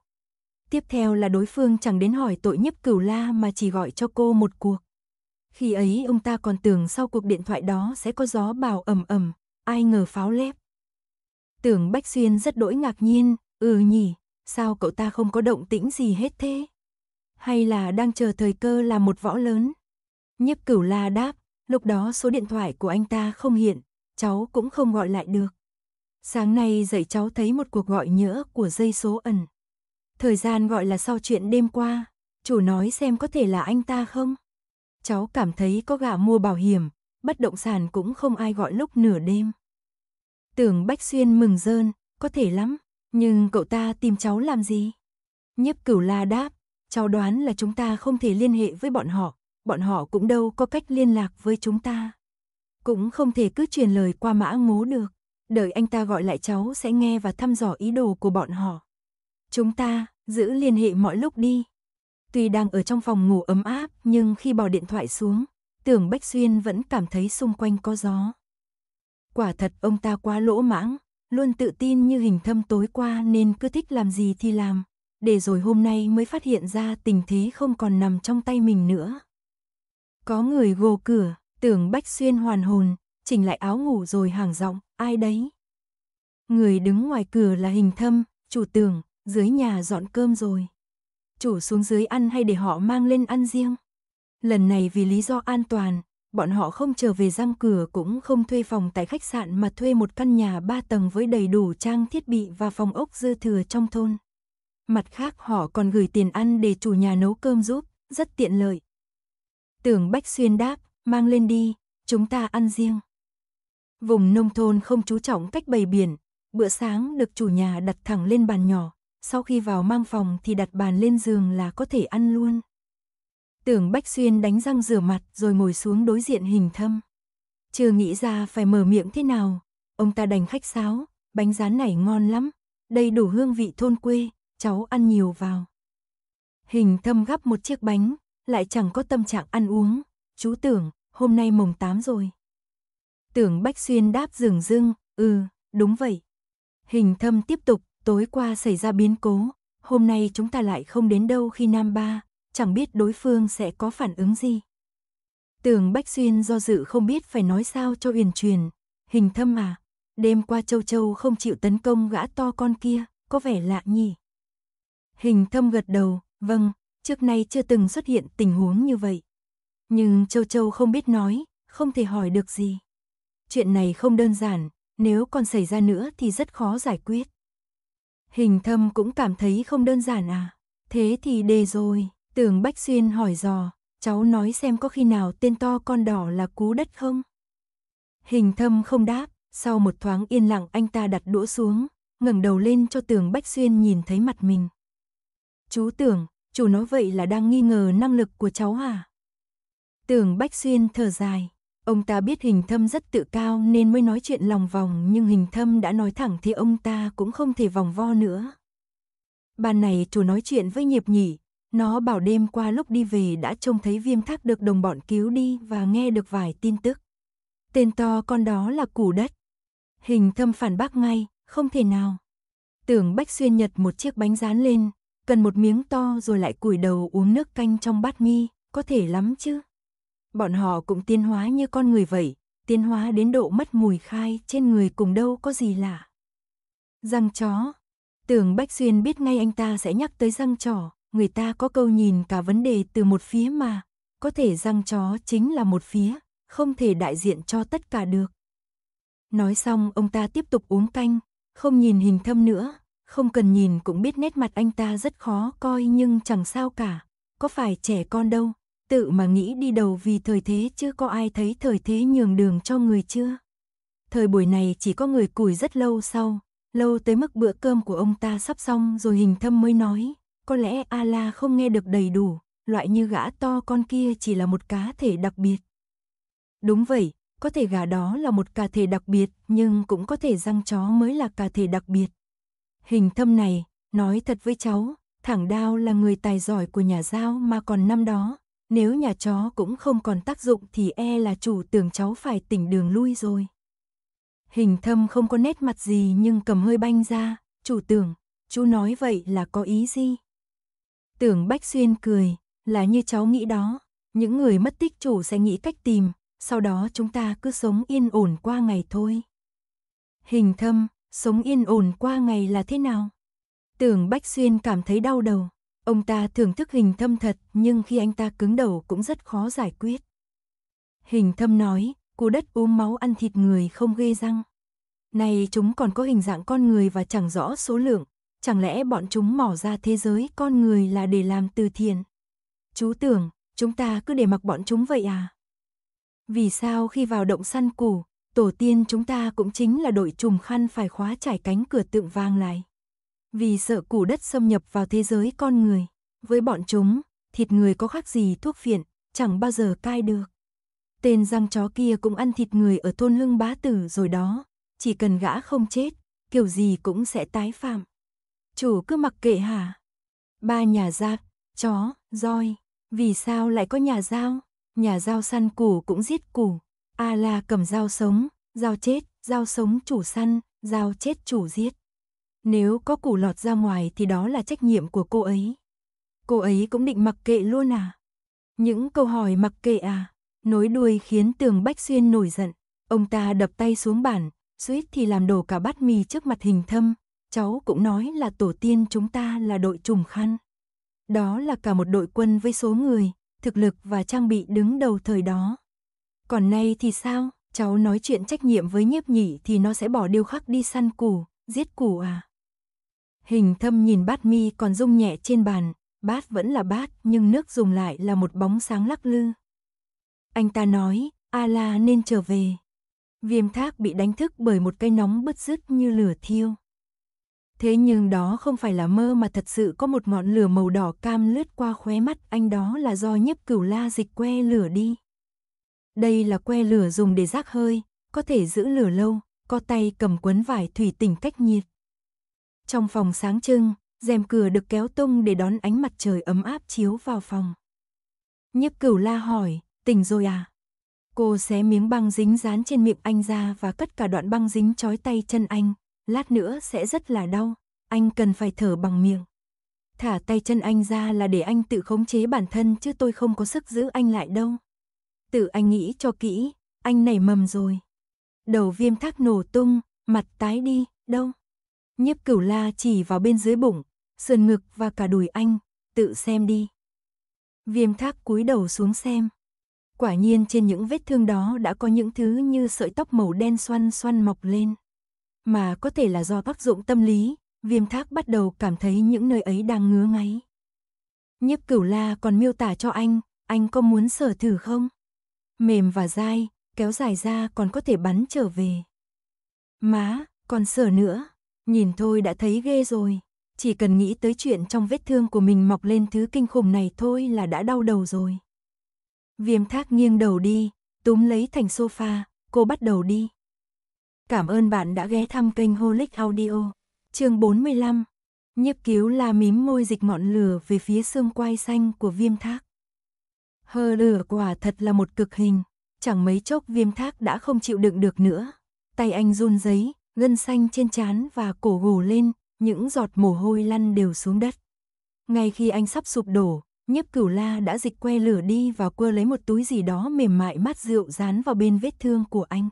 Tiếp theo là đối phương chẳng đến hỏi tội nhiếp cửu la mà chỉ gọi cho cô một cuộc. Khi ấy ông ta còn tưởng sau cuộc điện thoại đó sẽ có gió bào ầm ầm, ai ngờ pháo lép. Tưởng Bách Xuyên rất đỗi ngạc nhiên, ừ nhỉ, sao cậu ta không có động tĩnh gì hết thế? Hay là đang chờ thời cơ làm một võ lớn? Nhiếp cửu la đáp, lúc đó số điện thoại của anh ta không hiện, cháu cũng không gọi lại được. Sáng nay dậy cháu thấy một cuộc gọi nhỡ của dây số ẩn. Thời gian gọi là sau chuyện đêm qua, chủ nói xem có thể là anh ta không? Cháu cảm thấy có gà mua bảo hiểm, bất động sản cũng không ai gọi lúc nửa đêm. Tưởng Bách Xuyên mừng rơn, có thể lắm. Nhưng cậu ta tìm cháu làm gì? Nhiếp cửu la đáp, cháu đoán là chúng ta không thể liên hệ với bọn họ, bọn họ cũng đâu có cách liên lạc với chúng ta. Cũng không thể cứ truyền lời qua mã ngố được, đợi anh ta gọi lại cháu sẽ nghe và thăm dò ý đồ của bọn họ. Chúng ta giữ liên hệ mọi lúc đi. Tuy đang ở trong phòng ngủ ấm áp nhưng khi bỏ điện thoại xuống, tưởng Bách Xuyên vẫn cảm thấy xung quanh có gió. Quả thật ông ta quá lỗ mãng, luôn tự tin như hình thâm tối qua nên cứ thích làm gì thì làm, để rồi hôm nay mới phát hiện ra tình thế không còn nằm trong tay mình nữa. Có người gồ cửa, tưởng Bách Xuyên hoàn hồn, chỉnh lại áo ngủ rồi hàng giọng, ai đấy? Người đứng ngoài cửa là hình thâm, chủ tưởng, dưới nhà dọn cơm rồi. Chủ xuống dưới ăn hay để họ mang lên ăn riêng? Lần này vì lý do an toàn, bọn họ không trở về giam cửa cũng không thuê phòng tại khách sạn mà thuê một căn nhà ba tầng với đầy đủ trang thiết bị và phòng ốc dư thừa trong thôn. Mặt khác họ còn gửi tiền ăn để chủ nhà nấu cơm giúp, rất tiện lợi. Tưởng Bách Xuyên đáp, mang lên đi, chúng ta ăn riêng. Vùng nông thôn không chú trọng cách bày biển, bữa sáng được chủ nhà đặt thẳng lên bàn nhỏ, sau khi vào mang phòng thì đặt bàn lên giường là có thể ăn luôn. Tưởng Bách Xuyên đánh răng rửa mặt rồi ngồi xuống đối diện hình thâm. Chưa nghĩ ra phải mở miệng thế nào, ông ta đành khách sáo, bánh rán này ngon lắm, đầy đủ hương vị thôn quê, cháu ăn nhiều vào. Hình thâm gắp một chiếc bánh, lại chẳng có tâm trạng ăn uống, chú tưởng, hôm nay mùng 8 rồi. Tưởng Bách Xuyên đáp dường dưng, ừ, đúng vậy. Hình thâm tiếp tục, tối qua xảy ra biến cố, hôm nay chúng ta lại không đến đâu khi Nam Ba, chẳng biết đối phương sẽ có phản ứng gì. Tường Bách Xuyên do dự không biết phải nói sao cho uyển truyền, hình thâm à, đêm qua châu châu không chịu tấn công gã to con kia, có vẻ lạ nhỉ. Hình thâm gật đầu, vâng, trước nay chưa từng xuất hiện tình huống như vậy. Nhưng châu châu không biết nói, không thể hỏi được gì. Chuyện này không đơn giản, nếu còn xảy ra nữa thì rất khó giải quyết. Hình thâm cũng cảm thấy không đơn giản à, thế thì đề rồi. Tường Bách Xuyên hỏi dò, cháu nói xem có khi nào tên to con đỏ là cú đất không? Hình thâm không đáp, sau một thoáng yên lặng anh ta đặt đũa xuống, ngẩng đầu lên cho Tường Bách Xuyên nhìn thấy mặt mình. Chú tưởng, chủ nói vậy là đang nghi ngờ năng lực của cháu à? Tường Bách Xuyên thở dài, ông ta biết hình thâm rất tự cao nên mới nói chuyện lòng vòng nhưng hình thâm đã nói thẳng thì ông ta cũng không thể vòng vo nữa. Ban này chủ nói chuyện với nhịp nhỉ, nó bảo đêm qua lúc đi về đã trông thấy viêm thác được đồng bọn cứu đi và nghe được vài tin tức. Tên to con đó là củ đất. Hình thâm phản bác ngay, không thể nào. Tưởng Bách Xuyên nhật một chiếc bánh rán lên, cần một miếng to rồi lại cùi đầu uống nước canh trong bát mi, có thể lắm chứ. Bọn họ cũng tiến hóa như con người vậy, tiến hóa đến độ mất mùi khai trên người cùng đâu có gì lạ. Răng chó. Tưởng Bách Xuyên biết ngay anh ta sẽ nhắc tới răng trỏ, người ta có câu nhìn cả vấn đề từ một phía mà, có thể răng chó chính là một phía, không thể đại diện cho tất cả được. Nói xong ông ta tiếp tục uống canh, không nhìn hình thâm nữa, không cần nhìn cũng biết nét mặt anh ta rất khó coi nhưng chẳng sao cả, có phải trẻ con đâu, tự mà nghĩ đi đầu vì thời thế chứ có ai thấy thời thế nhường đường cho người chưa. Thời buổi này chỉ có người củi rất lâu sau, lâu tới mức bữa cơm của ông ta sắp xong rồi hình thâm mới nói, có lẽ Ala không nghe được đầy đủ, loại như gã to con kia chỉ là một cá thể đặc biệt. Đúng vậy, có thể gà đó là một cá thể đặc biệt, nhưng cũng có thể răng chó mới là cá thể đặc biệt. Hình thâm này, nói thật với cháu, thẳng đao là người tài giỏi của nhà giao mà còn năm đó, nếu nhà chó cũng không còn tác dụng thì e là chủ tưởng cháu phải tỉnh đường lui rồi. Hình thâm không có nét mặt gì nhưng cầm hơi banh ra, chủ tưởng, chú nói vậy là có ý gì? Tưởng Bách Xuyên cười, là như cháu nghĩ đó, những người mất tích chủ sẽ nghĩ cách tìm, sau đó chúng ta cứ sống yên ổn qua ngày thôi. Hình thâm, sống yên ổn qua ngày là thế nào? Tưởng Bách Xuyên cảm thấy đau đầu, ông ta thưởng thức hình thâm thật nhưng khi anh ta cứng đầu cũng rất khó giải quyết. Hình thâm nói, cú đất uống máu ăn thịt người không ghê răng. Này chúng còn có hình dạng con người và chẳng rõ số lượng, chẳng lẽ bọn chúng mỏ ra thế giới con người là để làm từ thiện? Chú tưởng, chúng ta cứ để mặc bọn chúng vậy à? Vì sao khi vào động săn củ, tổ tiên chúng ta cũng chính là đội trùm khăn phải khóa trải cánh cửa tượng vang lại? Vì sợ củ đất xâm nhập vào thế giới con người, với bọn chúng, thịt người có khác gì thuốc phiện, chẳng bao giờ cai được. Tên răng chó kia cũng ăn thịt người ở thôn lưng bá tử rồi đó, chỉ cần gã không chết, kiểu gì cũng sẽ tái phạm chủ cứ mặc kệ hả? Ba nhà giặc, chó, roi, vì sao lại có nhà giao Nhà giao săn củ cũng giết củ. A à la cầm dao sống, dao chết, dao sống chủ săn, dao chết chủ giết. Nếu có củ lọt ra ngoài thì đó là trách nhiệm của cô ấy. Cô ấy cũng định mặc kệ luôn à? Những câu hỏi mặc kệ à? Nối đuôi khiến tường Bách Xuyên nổi giận. Ông ta đập tay xuống bàn, suýt thì làm đổ cả bát mì trước mặt hình thâm, Cháu cũng nói là tổ tiên chúng ta là đội trùng khăn. Đó là cả một đội quân với số người, thực lực và trang bị đứng đầu thời đó. Còn nay thì sao? Cháu nói chuyện trách nhiệm với nhiếp nhỉ thì nó sẽ bỏ điêu khắc đi săn củ, giết củ à? Hình thâm nhìn bát mi còn rung nhẹ trên bàn, bát vẫn là bát nhưng nước dùng lại là một bóng sáng lắc lư. Anh ta nói, A-la nên trở về. Viêm thác bị đánh thức bởi một cái nóng bứt rứt như lửa thiêu. Thế nhưng đó không phải là mơ mà thật sự có một ngọn lửa màu đỏ cam lướt qua khóe mắt anh đó là do nhấp cửu la dịch que lửa đi. Đây là que lửa dùng để rác hơi, có thể giữ lửa lâu, có tay cầm quấn vải thủy tinh cách nhiệt. Trong phòng sáng trưng, rèm cửa được kéo tung để đón ánh mặt trời ấm áp chiếu vào phòng. nhấp cửu la hỏi, tỉnh rồi à? Cô xé miếng băng dính dán trên miệng anh ra và cất cả đoạn băng dính trói tay chân anh, lát nữa sẽ rất là đau, anh cần phải thở bằng miệng. Thả tay chân anh ra là để anh tự khống chế bản thân chứ tôi không có sức giữ anh lại đâu. Tự anh nghĩ cho kỹ, anh nảy mầm rồi. Đầu viêm thác nổ tung, mặt tái đi, đâu. Nhiếp cửu la chỉ vào bên dưới bụng, sườn ngực và cả đùi anh, tự xem đi. Viêm thác cúi đầu xuống xem. Quả nhiên trên những vết thương đó đã có những thứ như sợi tóc màu đen xoăn xoăn mọc lên mà có thể là do tác dụng tâm lý, viêm thác bắt đầu cảm thấy những nơi ấy đang ngứa ngáy. Nhiếp cửu la còn miêu tả cho anh, anh có muốn sở thử không? Mềm và dai, kéo dài ra còn có thể bắn trở về. Má, còn sở nữa, nhìn thôi đã thấy ghê rồi. Chỉ cần nghĩ tới chuyện trong vết thương của mình mọc lên thứ kinh khủng này thôi là đã đau đầu rồi. Viêm thác nghiêng đầu đi, túm lấy thành sofa, cô bắt đầu đi. Cảm ơn bạn đã ghé thăm kênh Holic Audio. Chương 45. Nhiếp cứu la mím môi dịch ngọn lửa về phía xương quai xanh của viêm thác. Hơ lửa quả thật là một cực hình, chẳng mấy chốc viêm thác đã không chịu đựng được nữa. Tay anh run giấy, gân xanh trên trán và cổ gù lên, những giọt mồ hôi lăn đều xuống đất. Ngay khi anh sắp sụp đổ, nhiếp cửu la đã dịch que lửa đi và quơ lấy một túi gì đó mềm mại mát rượu dán vào bên vết thương của anh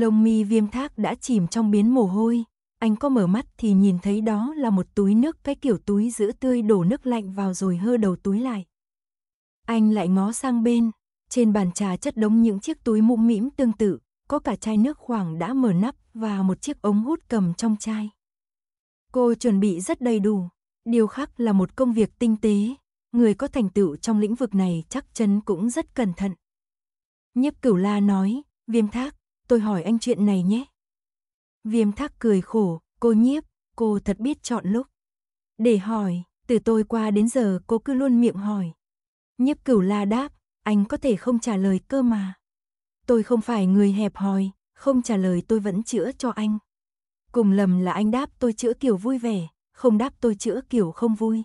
lông mi viêm thác đã chìm trong biến mồ hôi. Anh có mở mắt thì nhìn thấy đó là một túi nước, cái kiểu túi giữ tươi đổ nước lạnh vào rồi hơ đầu túi lại. Anh lại ngó sang bên, trên bàn trà chất đống những chiếc túi mũm mĩm tương tự, có cả chai nước khoảng đã mở nắp và một chiếc ống hút cầm trong chai. Cô chuẩn bị rất đầy đủ, điều khác là một công việc tinh tế, người có thành tựu trong lĩnh vực này chắc chắn cũng rất cẩn thận. Nhiếp Cửu La nói, Viêm Thác, tôi hỏi anh chuyện này nhé. Viêm thác cười khổ, cô nhiếp, cô thật biết chọn lúc. Để hỏi, từ tôi qua đến giờ cô cứ luôn miệng hỏi. Nhiếp cửu la đáp, anh có thể không trả lời cơ mà. Tôi không phải người hẹp hòi, không trả lời tôi vẫn chữa cho anh. Cùng lầm là anh đáp tôi chữa kiểu vui vẻ, không đáp tôi chữa kiểu không vui.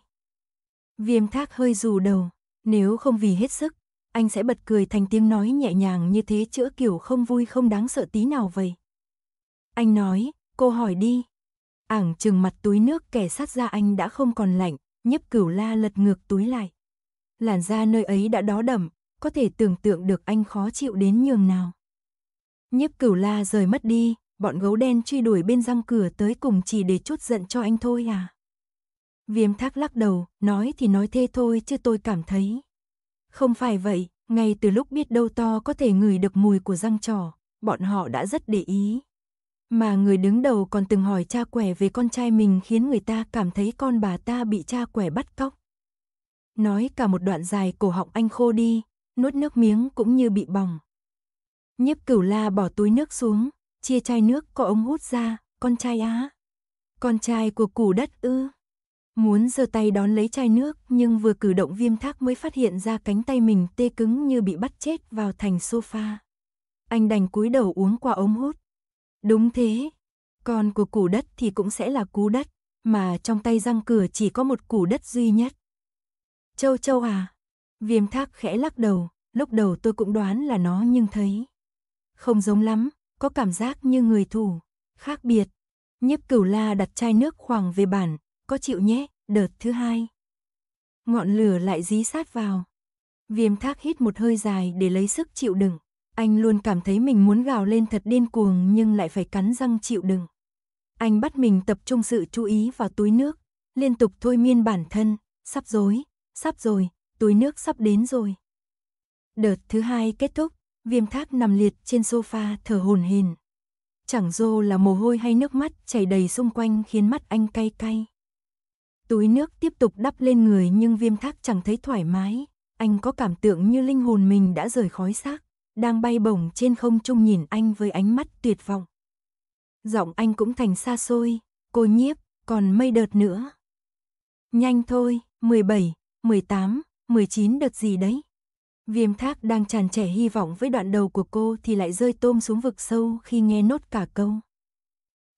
Viêm thác hơi rù đầu, nếu không vì hết sức, anh sẽ bật cười thành tiếng nói nhẹ nhàng như thế chữa kiểu không vui không đáng sợ tí nào vậy. Anh nói, cô hỏi đi. Ảng chừng mặt túi nước kẻ sát ra anh đã không còn lạnh, nhấp cửu la lật ngược túi lại. Làn da nơi ấy đã đó đậm, có thể tưởng tượng được anh khó chịu đến nhường nào. nhấp cửu la rời mất đi, bọn gấu đen truy đuổi bên răng cửa tới cùng chỉ để chút giận cho anh thôi à. Viêm thác lắc đầu, nói thì nói thế thôi chứ tôi cảm thấy. Không phải vậy, ngay từ lúc biết đâu to có thể ngửi được mùi của răng trò, bọn họ đã rất để ý. Mà người đứng đầu còn từng hỏi cha quẻ về con trai mình khiến người ta cảm thấy con bà ta bị cha quẻ bắt cóc. Nói cả một đoạn dài cổ họng anh khô đi, nuốt nước miếng cũng như bị bỏng. Nhiếp cửu la bỏ túi nước xuống, chia chai nước có ông hút ra, con trai á. Con trai của củ đất ư. Muốn giơ tay đón lấy chai nước, nhưng vừa cử động viêm thác mới phát hiện ra cánh tay mình tê cứng như bị bắt chết vào thành sofa. Anh đành cúi đầu uống qua ống hút. Đúng thế, con của củ đất thì cũng sẽ là cú đất, mà trong tay răng cửa chỉ có một củ đất duy nhất. Châu châu à, viêm thác khẽ lắc đầu, lúc đầu tôi cũng đoán là nó nhưng thấy. Không giống lắm, có cảm giác như người thủ, khác biệt. Nhiếp cửu la đặt chai nước khoảng về bản có chịu nhé, đợt thứ hai. Ngọn lửa lại dí sát vào. Viêm thác hít một hơi dài để lấy sức chịu đựng. Anh luôn cảm thấy mình muốn gào lên thật điên cuồng nhưng lại phải cắn răng chịu đựng. Anh bắt mình tập trung sự chú ý vào túi nước, liên tục thôi miên bản thân, sắp dối, sắp rồi, túi nước sắp đến rồi. Đợt thứ hai kết thúc, viêm thác nằm liệt trên sofa thở hồn hền. Chẳng dô là mồ hôi hay nước mắt chảy đầy xung quanh khiến mắt anh cay cay. Túi nước tiếp tục đắp lên người nhưng viêm thác chẳng thấy thoải mái. Anh có cảm tưởng như linh hồn mình đã rời khói xác, đang bay bổng trên không trung nhìn anh với ánh mắt tuyệt vọng. Giọng anh cũng thành xa xôi, cô nhiếp, còn mây đợt nữa. Nhanh thôi, 17, 18, 19 đợt gì đấy. Viêm thác đang tràn trẻ hy vọng với đoạn đầu của cô thì lại rơi tôm xuống vực sâu khi nghe nốt cả câu.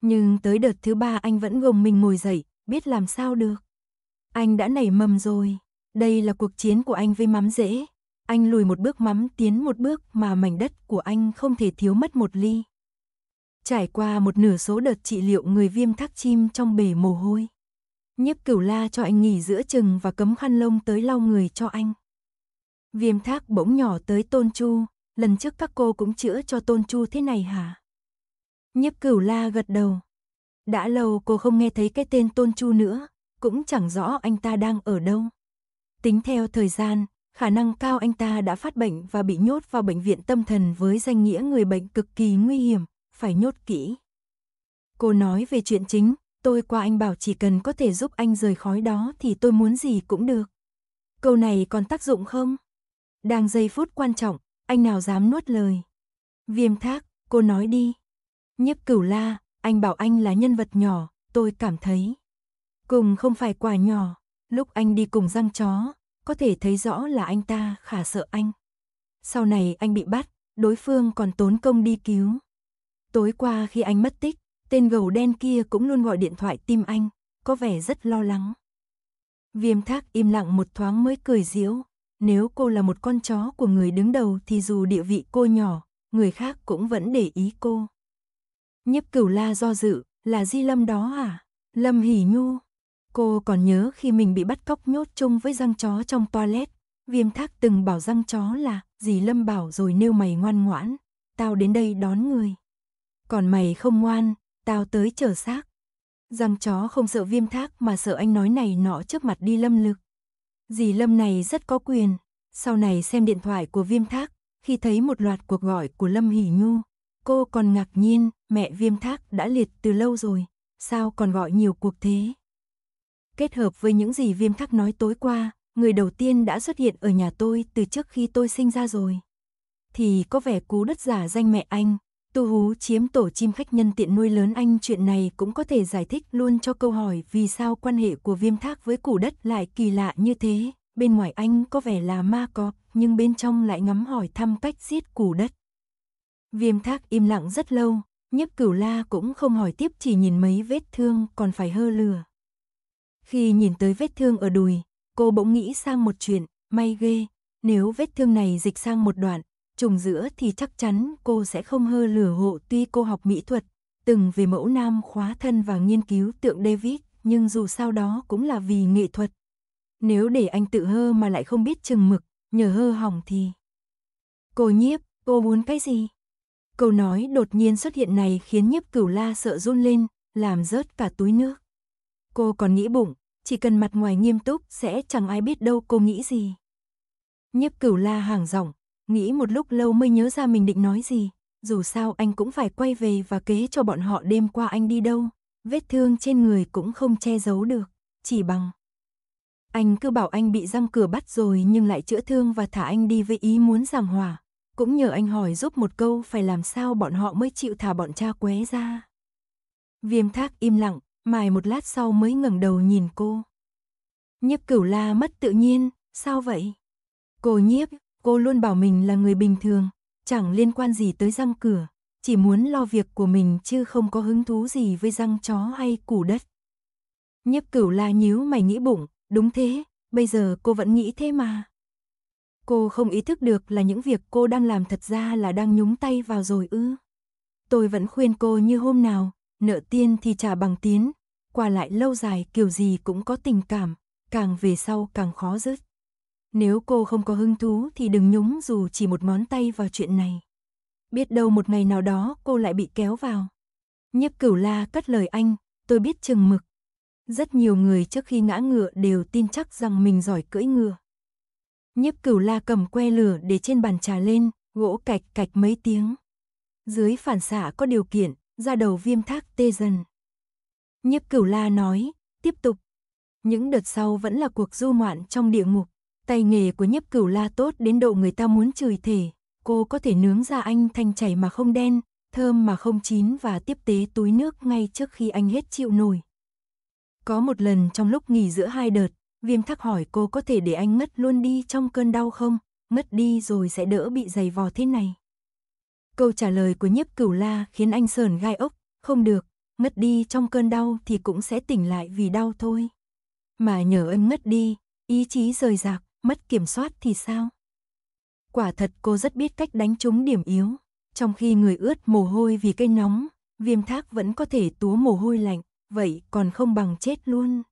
Nhưng tới đợt thứ ba anh vẫn gồng mình ngồi dậy, biết làm sao được. Anh đã nảy mầm rồi, đây là cuộc chiến của anh với mắm dễ Anh lùi một bước mắm tiến một bước mà mảnh đất của anh không thể thiếu mất một ly. Trải qua một nửa số đợt trị liệu người viêm thác chim trong bể mồ hôi. nhếp cửu la cho anh nghỉ giữa chừng và cấm khăn lông tới lau người cho anh. Viêm thác bỗng nhỏ tới tôn chu, lần trước các cô cũng chữa cho tôn chu thế này hả? nhếp cửu la gật đầu, đã lâu cô không nghe thấy cái tên Tôn Chu nữa, cũng chẳng rõ anh ta đang ở đâu. Tính theo thời gian, khả năng cao anh ta đã phát bệnh và bị nhốt vào bệnh viện tâm thần với danh nghĩa người bệnh cực kỳ nguy hiểm, phải nhốt kỹ. Cô nói về chuyện chính, tôi qua anh bảo chỉ cần có thể giúp anh rời khói đó thì tôi muốn gì cũng được. Câu này còn tác dụng không? Đang giây phút quan trọng, anh nào dám nuốt lời. Viêm thác, cô nói đi. Nhiếp cửu la, anh bảo anh là nhân vật nhỏ, tôi cảm thấy. Cùng không phải quả nhỏ, lúc anh đi cùng răng chó, có thể thấy rõ là anh ta khả sợ anh. Sau này anh bị bắt, đối phương còn tốn công đi cứu. Tối qua khi anh mất tích, tên gầu đen kia cũng luôn gọi điện thoại tim anh, có vẻ rất lo lắng. Viêm thác im lặng một thoáng mới cười diễu, nếu cô là một con chó của người đứng đầu thì dù địa vị cô nhỏ, người khác cũng vẫn để ý cô. Nhếp cửu la do dự, là di lâm đó à? Lâm hỉ nhu. Cô còn nhớ khi mình bị bắt cóc nhốt chung với răng chó trong toilet. Viêm thác từng bảo răng chó là, dì lâm bảo rồi nêu mày ngoan ngoãn, tao đến đây đón người. Còn mày không ngoan, tao tới chờ xác. Răng chó không sợ viêm thác mà sợ anh nói này nọ trước mặt đi lâm lực. Dì lâm này rất có quyền, sau này xem điện thoại của viêm thác, khi thấy một loạt cuộc gọi của Lâm Hỷ Nhu, Cô còn ngạc nhiên, mẹ viêm thác đã liệt từ lâu rồi, sao còn gọi nhiều cuộc thế? Kết hợp với những gì viêm thác nói tối qua, người đầu tiên đã xuất hiện ở nhà tôi từ trước khi tôi sinh ra rồi. Thì có vẻ cú đất giả danh mẹ anh, tu hú chiếm tổ chim khách nhân tiện nuôi lớn anh chuyện này cũng có thể giải thích luôn cho câu hỏi vì sao quan hệ của viêm thác với củ đất lại kỳ lạ như thế. Bên ngoài anh có vẻ là ma cọp, nhưng bên trong lại ngắm hỏi thăm cách giết củ đất. Viêm thác im lặng rất lâu, Nhấp cửu la cũng không hỏi tiếp chỉ nhìn mấy vết thương còn phải hơ lửa. Khi nhìn tới vết thương ở đùi, cô bỗng nghĩ sang một chuyện, may ghê, nếu vết thương này dịch sang một đoạn, trùng giữa thì chắc chắn cô sẽ không hơ lửa hộ tuy cô học mỹ thuật, từng về mẫu nam khóa thân và nghiên cứu tượng David, nhưng dù sao đó cũng là vì nghệ thuật. Nếu để anh tự hơ mà lại không biết chừng mực, nhờ hơ hỏng thì... Cô nhiếp, cô muốn cái gì? Câu nói đột nhiên xuất hiện này khiến nhiếp cửu la sợ run lên, làm rớt cả túi nước. Cô còn nghĩ bụng, chỉ cần mặt ngoài nghiêm túc sẽ chẳng ai biết đâu cô nghĩ gì. Nhiếp cửu la hàng giọng, nghĩ một lúc lâu mới nhớ ra mình định nói gì. Dù sao anh cũng phải quay về và kế cho bọn họ đêm qua anh đi đâu. Vết thương trên người cũng không che giấu được, chỉ bằng. Anh cứ bảo anh bị răng cửa bắt rồi nhưng lại chữa thương và thả anh đi với ý muốn giảng hòa cũng nhờ anh hỏi giúp một câu phải làm sao bọn họ mới chịu thả bọn cha quế ra. Viêm thác im lặng, mài một lát sau mới ngẩng đầu nhìn cô. Nhiếp cửu la mất tự nhiên, sao vậy? Cô nhiếp, cô luôn bảo mình là người bình thường, chẳng liên quan gì tới răng cửa, chỉ muốn lo việc của mình chứ không có hứng thú gì với răng chó hay củ đất. Nhiếp cửu la nhíu mày nghĩ bụng, đúng thế, bây giờ cô vẫn nghĩ thế mà. Cô không ý thức được là những việc cô đang làm thật ra là đang nhúng tay vào rồi ư. Tôi vẫn khuyên cô như hôm nào, nợ tiên thì trả bằng tiến, qua lại lâu dài kiểu gì cũng có tình cảm, càng về sau càng khó dứt. Nếu cô không có hứng thú thì đừng nhúng dù chỉ một món tay vào chuyện này. Biết đâu một ngày nào đó cô lại bị kéo vào. Nhiếp cửu la cất lời anh, tôi biết chừng mực. Rất nhiều người trước khi ngã ngựa đều tin chắc rằng mình giỏi cưỡi ngựa. Nhiếp cửu la cầm que lửa để trên bàn trà lên, gỗ cạch cạch mấy tiếng. Dưới phản xạ có điều kiện, ra đầu viêm thác tê dần. Nhiếp cửu la nói, tiếp tục. Những đợt sau vẫn là cuộc du ngoạn trong địa ngục. Tay nghề của nhiếp cửu la tốt đến độ người ta muốn chửi thể. Cô có thể nướng ra anh thanh chảy mà không đen, thơm mà không chín và tiếp tế túi nước ngay trước khi anh hết chịu nổi. Có một lần trong lúc nghỉ giữa hai đợt, Viêm thắc hỏi cô có thể để anh ngất luôn đi trong cơn đau không? Ngất đi rồi sẽ đỡ bị giày vò thế này. Câu trả lời của nhiếp cửu la khiến anh sờn gai ốc, không được, ngất đi trong cơn đau thì cũng sẽ tỉnh lại vì đau thôi. Mà nhờ em ngất đi, ý chí rời rạc, mất kiểm soát thì sao? Quả thật cô rất biết cách đánh trúng điểm yếu, trong khi người ướt mồ hôi vì cây nóng, viêm thác vẫn có thể túa mồ hôi lạnh, vậy còn không bằng chết luôn.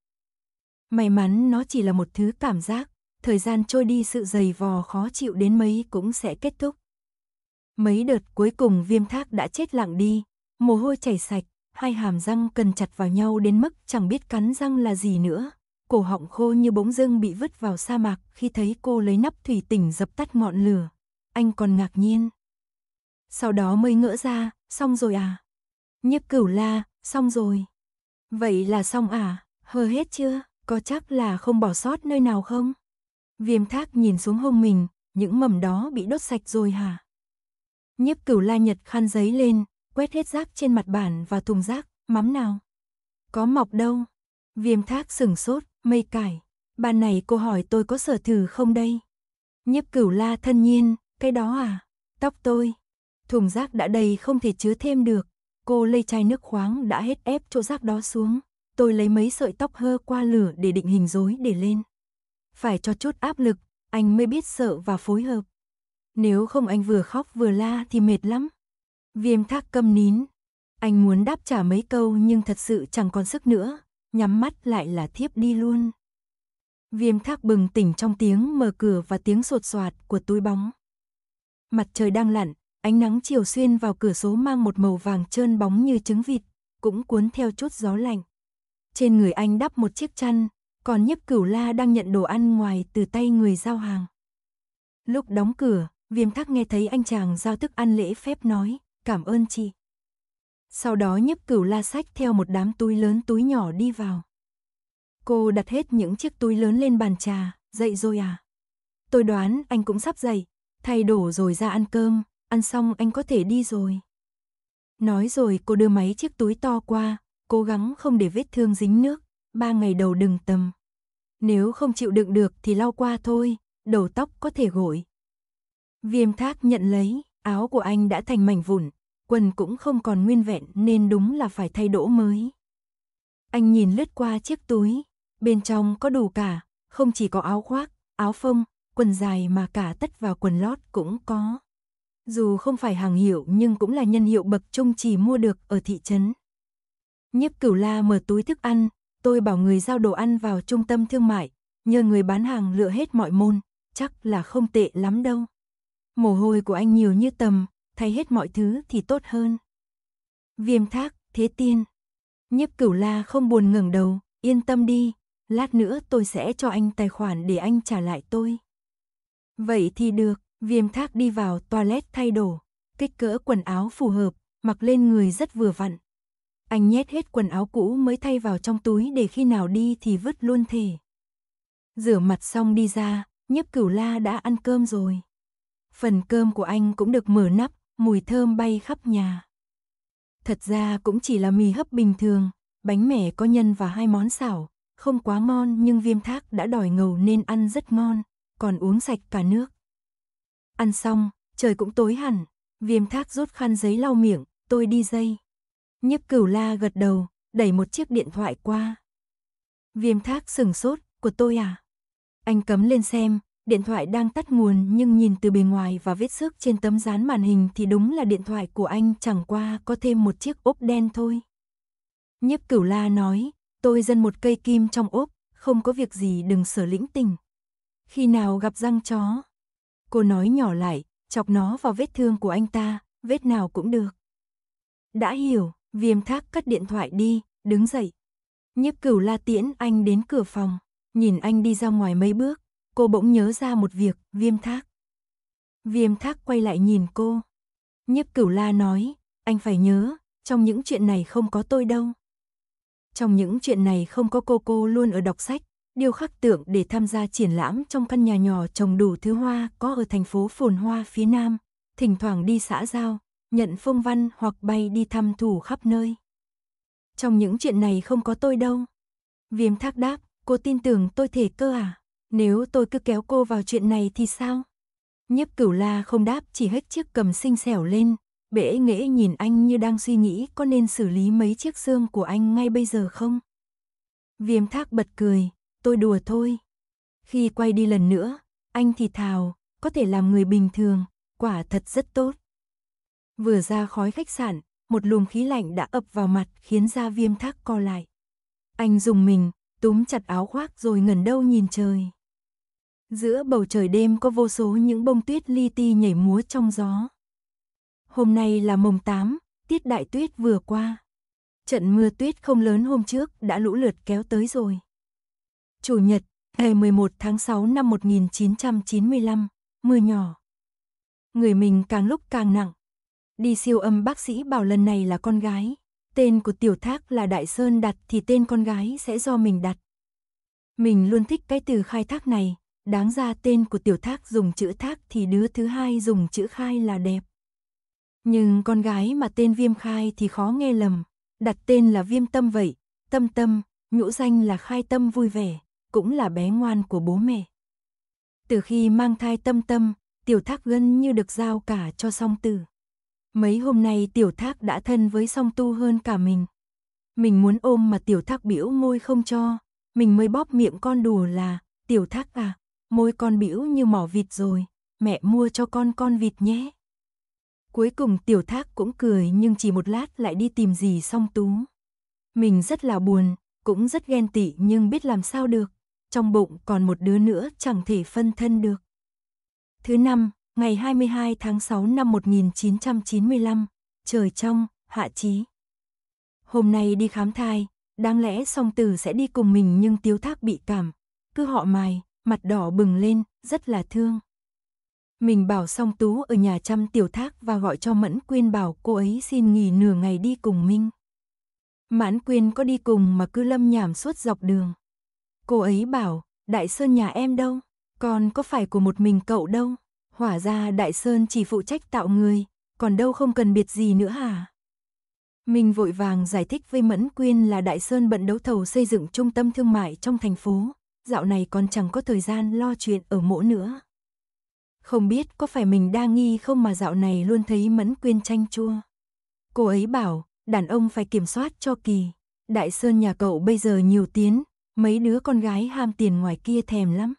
May mắn nó chỉ là một thứ cảm giác, thời gian trôi đi sự dày vò khó chịu đến mấy cũng sẽ kết thúc. Mấy đợt cuối cùng viêm thác đã chết lặng đi, mồ hôi chảy sạch, hai hàm răng cần chặt vào nhau đến mức chẳng biết cắn răng là gì nữa. Cổ họng khô như bỗng dưng bị vứt vào sa mạc khi thấy cô lấy nắp thủy tỉnh dập tắt ngọn lửa. Anh còn ngạc nhiên. Sau đó mới ngỡ ra, xong rồi à? Nhiếp cửu la, xong rồi. Vậy là xong à? Hơ hết chưa? có chắc là không bỏ sót nơi nào không? Viêm thác nhìn xuống hông mình, những mầm đó bị đốt sạch rồi hả? Nhiếp cửu la nhật khăn giấy lên, quét hết rác trên mặt bàn và thùng rác, mắm nào? Có mọc đâu? Viêm thác sừng sốt, mây cải. Bà này cô hỏi tôi có sở thử không đây? Nhiếp cửu la thân nhiên, cái đó à? Tóc tôi. Thùng rác đã đầy không thể chứa thêm được. Cô lây chai nước khoáng đã hết ép chỗ rác đó xuống tôi lấy mấy sợi tóc hơ qua lửa để định hình rối để lên. Phải cho chút áp lực, anh mới biết sợ và phối hợp. Nếu không anh vừa khóc vừa la thì mệt lắm. Viêm thác câm nín. Anh muốn đáp trả mấy câu nhưng thật sự chẳng còn sức nữa, nhắm mắt lại là thiếp đi luôn. Viêm thác bừng tỉnh trong tiếng mở cửa và tiếng sột soạt của túi bóng. Mặt trời đang lặn, ánh nắng chiều xuyên vào cửa số mang một màu vàng trơn bóng như trứng vịt, cũng cuốn theo chút gió lạnh. Trên người anh đắp một chiếc chăn, còn nhiếp cửu la đang nhận đồ ăn ngoài từ tay người giao hàng. Lúc đóng cửa, viêm thắc nghe thấy anh chàng giao thức ăn lễ phép nói, cảm ơn chị. Sau đó nhiếp cửu la sách theo một đám túi lớn túi nhỏ đi vào. Cô đặt hết những chiếc túi lớn lên bàn trà, dậy rồi à? Tôi đoán anh cũng sắp dậy, thay đổ rồi ra ăn cơm, ăn xong anh có thể đi rồi. Nói rồi cô đưa mấy chiếc túi to qua, cố gắng không để vết thương dính nước, ba ngày đầu đừng tầm. Nếu không chịu đựng được thì lau qua thôi, đầu tóc có thể gội. Viêm thác nhận lấy, áo của anh đã thành mảnh vụn, quần cũng không còn nguyên vẹn nên đúng là phải thay đỗ mới. Anh nhìn lướt qua chiếc túi, bên trong có đủ cả, không chỉ có áo khoác, áo phông, quần dài mà cả tất và quần lót cũng có. Dù không phải hàng hiệu nhưng cũng là nhân hiệu bậc trung chỉ mua được ở thị trấn. Nhiếp Cửu La mở túi thức ăn, tôi bảo người giao đồ ăn vào trung tâm thương mại, nhờ người bán hàng lựa hết mọi môn, chắc là không tệ lắm đâu. Mồ hôi của anh nhiều như tầm, thay hết mọi thứ thì tốt hơn. Viêm thác, thế tiên. Nhiếp Cửu La không buồn ngừng đầu, yên tâm đi, lát nữa tôi sẽ cho anh tài khoản để anh trả lại tôi. Vậy thì được, Viêm thác đi vào toilet thay đồ, kích cỡ quần áo phù hợp, mặc lên người rất vừa vặn, anh nhét hết quần áo cũ mới thay vào trong túi để khi nào đi thì vứt luôn thề Rửa mặt xong đi ra, nhiếp cửu la đã ăn cơm rồi. Phần cơm của anh cũng được mở nắp, mùi thơm bay khắp nhà. Thật ra cũng chỉ là mì hấp bình thường, bánh mẻ có nhân và hai món xảo, không quá ngon nhưng viêm thác đã đòi ngầu nên ăn rất ngon, còn uống sạch cả nước. Ăn xong, trời cũng tối hẳn, viêm thác rút khăn giấy lau miệng, tôi đi dây. Nhiếp cửu la gật đầu, đẩy một chiếc điện thoại qua. Viêm thác sừng sốt, của tôi à? Anh cấm lên xem, điện thoại đang tắt nguồn nhưng nhìn từ bề ngoài và vết xước trên tấm dán màn hình thì đúng là điện thoại của anh chẳng qua có thêm một chiếc ốp đen thôi. Nhiếp cửu la nói, tôi dân một cây kim trong ốp, không có việc gì đừng sở lĩnh tình. Khi nào gặp răng chó? Cô nói nhỏ lại, chọc nó vào vết thương của anh ta, vết nào cũng được. Đã hiểu. Viêm thác cất điện thoại đi, đứng dậy. Nhiếp cửu la tiễn anh đến cửa phòng, nhìn anh đi ra ngoài mấy bước, cô bỗng nhớ ra một việc, viêm thác. Viêm thác quay lại nhìn cô. Nhiếp cửu la nói, anh phải nhớ, trong những chuyện này không có tôi đâu. Trong những chuyện này không có cô cô luôn ở đọc sách, điêu khắc tượng để tham gia triển lãm trong căn nhà nhỏ trồng đủ thứ hoa có ở thành phố phồn hoa phía Nam, thỉnh thoảng đi xã giao, nhận phong văn hoặc bay đi thăm thủ khắp nơi. Trong những chuyện này không có tôi đâu. Viêm thác đáp, cô tin tưởng tôi thể cơ à? Nếu tôi cứ kéo cô vào chuyện này thì sao? Nhiếp cửu la không đáp chỉ hết chiếc cầm xinh xẻo lên, bể nghễ nhìn anh như đang suy nghĩ có nên xử lý mấy chiếc xương của anh ngay bây giờ không? Viêm thác bật cười, tôi đùa thôi. Khi quay đi lần nữa, anh thì thào, có thể làm người bình thường, quả thật rất tốt. Vừa ra khói khách sạn, một luồng khí lạnh đã ập vào mặt khiến da viêm thác co lại. Anh dùng mình, túm chặt áo khoác rồi ngẩn đâu nhìn trời. Giữa bầu trời đêm có vô số những bông tuyết li ti nhảy múa trong gió. Hôm nay là mùng 8, tiết đại tuyết vừa qua. Trận mưa tuyết không lớn hôm trước đã lũ lượt kéo tới rồi. Chủ nhật, ngày 11 tháng 6 năm 1995, mưa nhỏ. Người mình càng lúc càng nặng, Đi siêu âm bác sĩ bảo lần này là con gái. Tên của tiểu thác là Đại Sơn đặt thì tên con gái sẽ do mình đặt. Mình luôn thích cái từ khai thác này. Đáng ra tên của tiểu thác dùng chữ thác thì đứa thứ hai dùng chữ khai là đẹp. Nhưng con gái mà tên viêm khai thì khó nghe lầm. Đặt tên là viêm tâm vậy. Tâm tâm, nhũ danh là khai tâm vui vẻ, cũng là bé ngoan của bố mẹ. Từ khi mang thai tâm tâm, tiểu thác gần như được giao cả cho song tử. Mấy hôm nay tiểu thác đã thân với song tu hơn cả mình. Mình muốn ôm mà tiểu thác biểu môi không cho. Mình mới bóp miệng con đùa là, tiểu thác à, môi con biểu như mỏ vịt rồi, mẹ mua cho con con vịt nhé. Cuối cùng tiểu thác cũng cười nhưng chỉ một lát lại đi tìm gì song tú. Mình rất là buồn, cũng rất ghen tị nhưng biết làm sao được. Trong bụng còn một đứa nữa chẳng thể phân thân được. Thứ năm, ngày 22 tháng 6 năm 1995, trời trong, hạ trí. Hôm nay đi khám thai, đáng lẽ song tử sẽ đi cùng mình nhưng tiếu thác bị cảm, cứ họ mài, mặt đỏ bừng lên, rất là thương. Mình bảo song tú ở nhà chăm tiểu thác và gọi cho Mẫn Quyên bảo cô ấy xin nghỉ nửa ngày đi cùng Minh. Mãn Quyên có đi cùng mà cứ lâm nhảm suốt dọc đường. Cô ấy bảo, Đại Sơn nhà em đâu, còn có phải của một mình cậu đâu. Hỏa ra Đại Sơn chỉ phụ trách tạo người, còn đâu không cần biệt gì nữa hả? Mình vội vàng giải thích với Mẫn Quyên là Đại Sơn bận đấu thầu xây dựng trung tâm thương mại trong thành phố, dạo này còn chẳng có thời gian lo chuyện ở mỗ nữa. Không biết có phải mình đa nghi không mà dạo này luôn thấy Mẫn Quyên chanh chua. Cô ấy bảo, đàn ông phải kiểm soát cho kỳ. Đại Sơn nhà cậu bây giờ nhiều tiến, mấy đứa con gái ham tiền ngoài kia thèm lắm.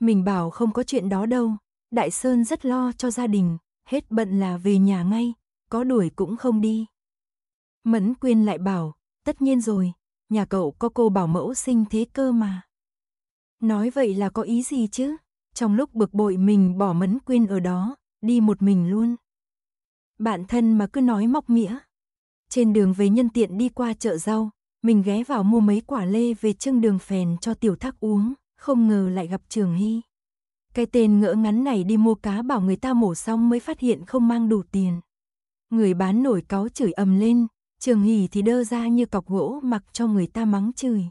Mình bảo không có chuyện đó đâu, Đại Sơn rất lo cho gia đình, hết bận là về nhà ngay, có đuổi cũng không đi. Mẫn Quyên lại bảo, tất nhiên rồi, nhà cậu có cô bảo mẫu sinh thế cơ mà. Nói vậy là có ý gì chứ? Trong lúc bực bội mình bỏ Mẫn Quyên ở đó, đi một mình luôn. Bạn thân mà cứ nói móc mĩa. Trên đường về nhân tiện đi qua chợ rau, mình ghé vào mua mấy quả lê về trưng đường phèn cho tiểu thác uống, không ngờ lại gặp Trường Hy. Cái tên ngỡ ngắn này đi mua cá bảo người ta mổ xong mới phát hiện không mang đủ tiền. Người bán nổi cáo chửi ầm lên, trường hỉ thì đơ ra như cọc gỗ mặc cho người ta mắng chửi.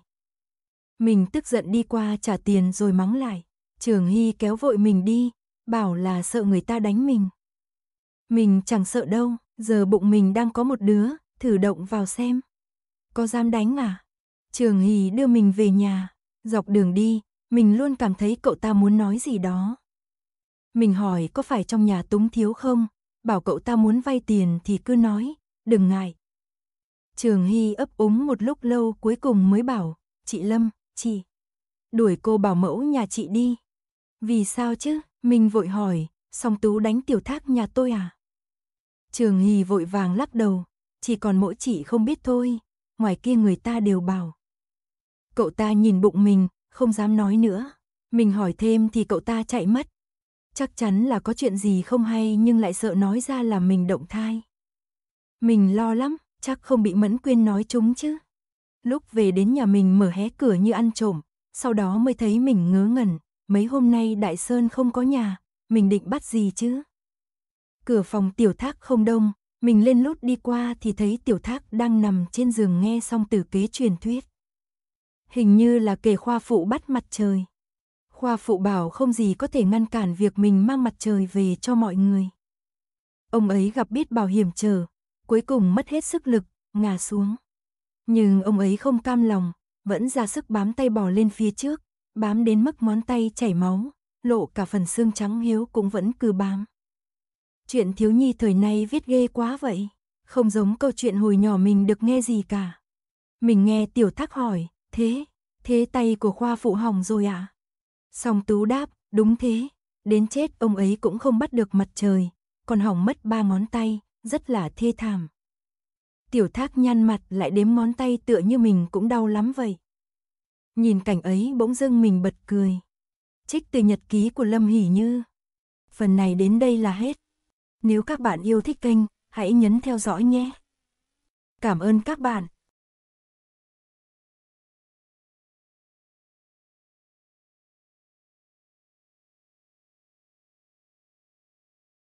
Mình tức giận đi qua trả tiền rồi mắng lại. Trường Hy kéo vội mình đi, bảo là sợ người ta đánh mình. Mình chẳng sợ đâu, giờ bụng mình đang có một đứa, thử động vào xem. Có dám đánh à? Trường Hy đưa mình về nhà, dọc đường đi, mình luôn cảm thấy cậu ta muốn nói gì đó. Mình hỏi có phải trong nhà túng thiếu không? Bảo cậu ta muốn vay tiền thì cứ nói, đừng ngại. Trường Hy ấp úng một lúc lâu cuối cùng mới bảo, chị Lâm, chị. Đuổi cô bảo mẫu nhà chị đi. Vì sao chứ? Mình vội hỏi, song Tú đánh tiểu thác nhà tôi à? Trường Hy vội vàng lắc đầu, chỉ còn mỗi chị không biết thôi, ngoài kia người ta đều bảo. Cậu ta nhìn bụng mình, không dám nói nữa. Mình hỏi thêm thì cậu ta chạy mất. Chắc chắn là có chuyện gì không hay nhưng lại sợ nói ra là mình động thai. Mình lo lắm, chắc không bị Mẫn Quyên nói chúng chứ. Lúc về đến nhà mình mở hé cửa như ăn trộm, sau đó mới thấy mình ngớ ngẩn, mấy hôm nay Đại Sơn không có nhà, mình định bắt gì chứ? Cửa phòng tiểu thác không đông, mình lên lút đi qua thì thấy tiểu thác đang nằm trên giường nghe xong từ kế truyền thuyết hình như là kể khoa phụ bắt mặt trời. Khoa phụ bảo không gì có thể ngăn cản việc mình mang mặt trời về cho mọi người. Ông ấy gặp biết bảo hiểm chờ, cuối cùng mất hết sức lực, ngã xuống. Nhưng ông ấy không cam lòng, vẫn ra sức bám tay bò lên phía trước, bám đến mức ngón tay chảy máu, lộ cả phần xương trắng hiếu cũng vẫn cứ bám. Chuyện thiếu nhi thời nay viết ghê quá vậy, không giống câu chuyện hồi nhỏ mình được nghe gì cả. Mình nghe tiểu thác hỏi, Thế, thế tay của Khoa phụ hỏng rồi à? Song Tú đáp, đúng thế, đến chết ông ấy cũng không bắt được mặt trời, còn hỏng mất ba ngón tay, rất là thê thảm. Tiểu thác nhăn mặt lại đếm ngón tay tựa như mình cũng đau lắm vậy. Nhìn cảnh ấy bỗng dưng mình bật cười. Trích từ nhật ký của Lâm Hỷ Như. Phần này đến đây là hết. Nếu các bạn yêu thích kênh, hãy nhấn theo dõi nhé. Cảm ơn các bạn.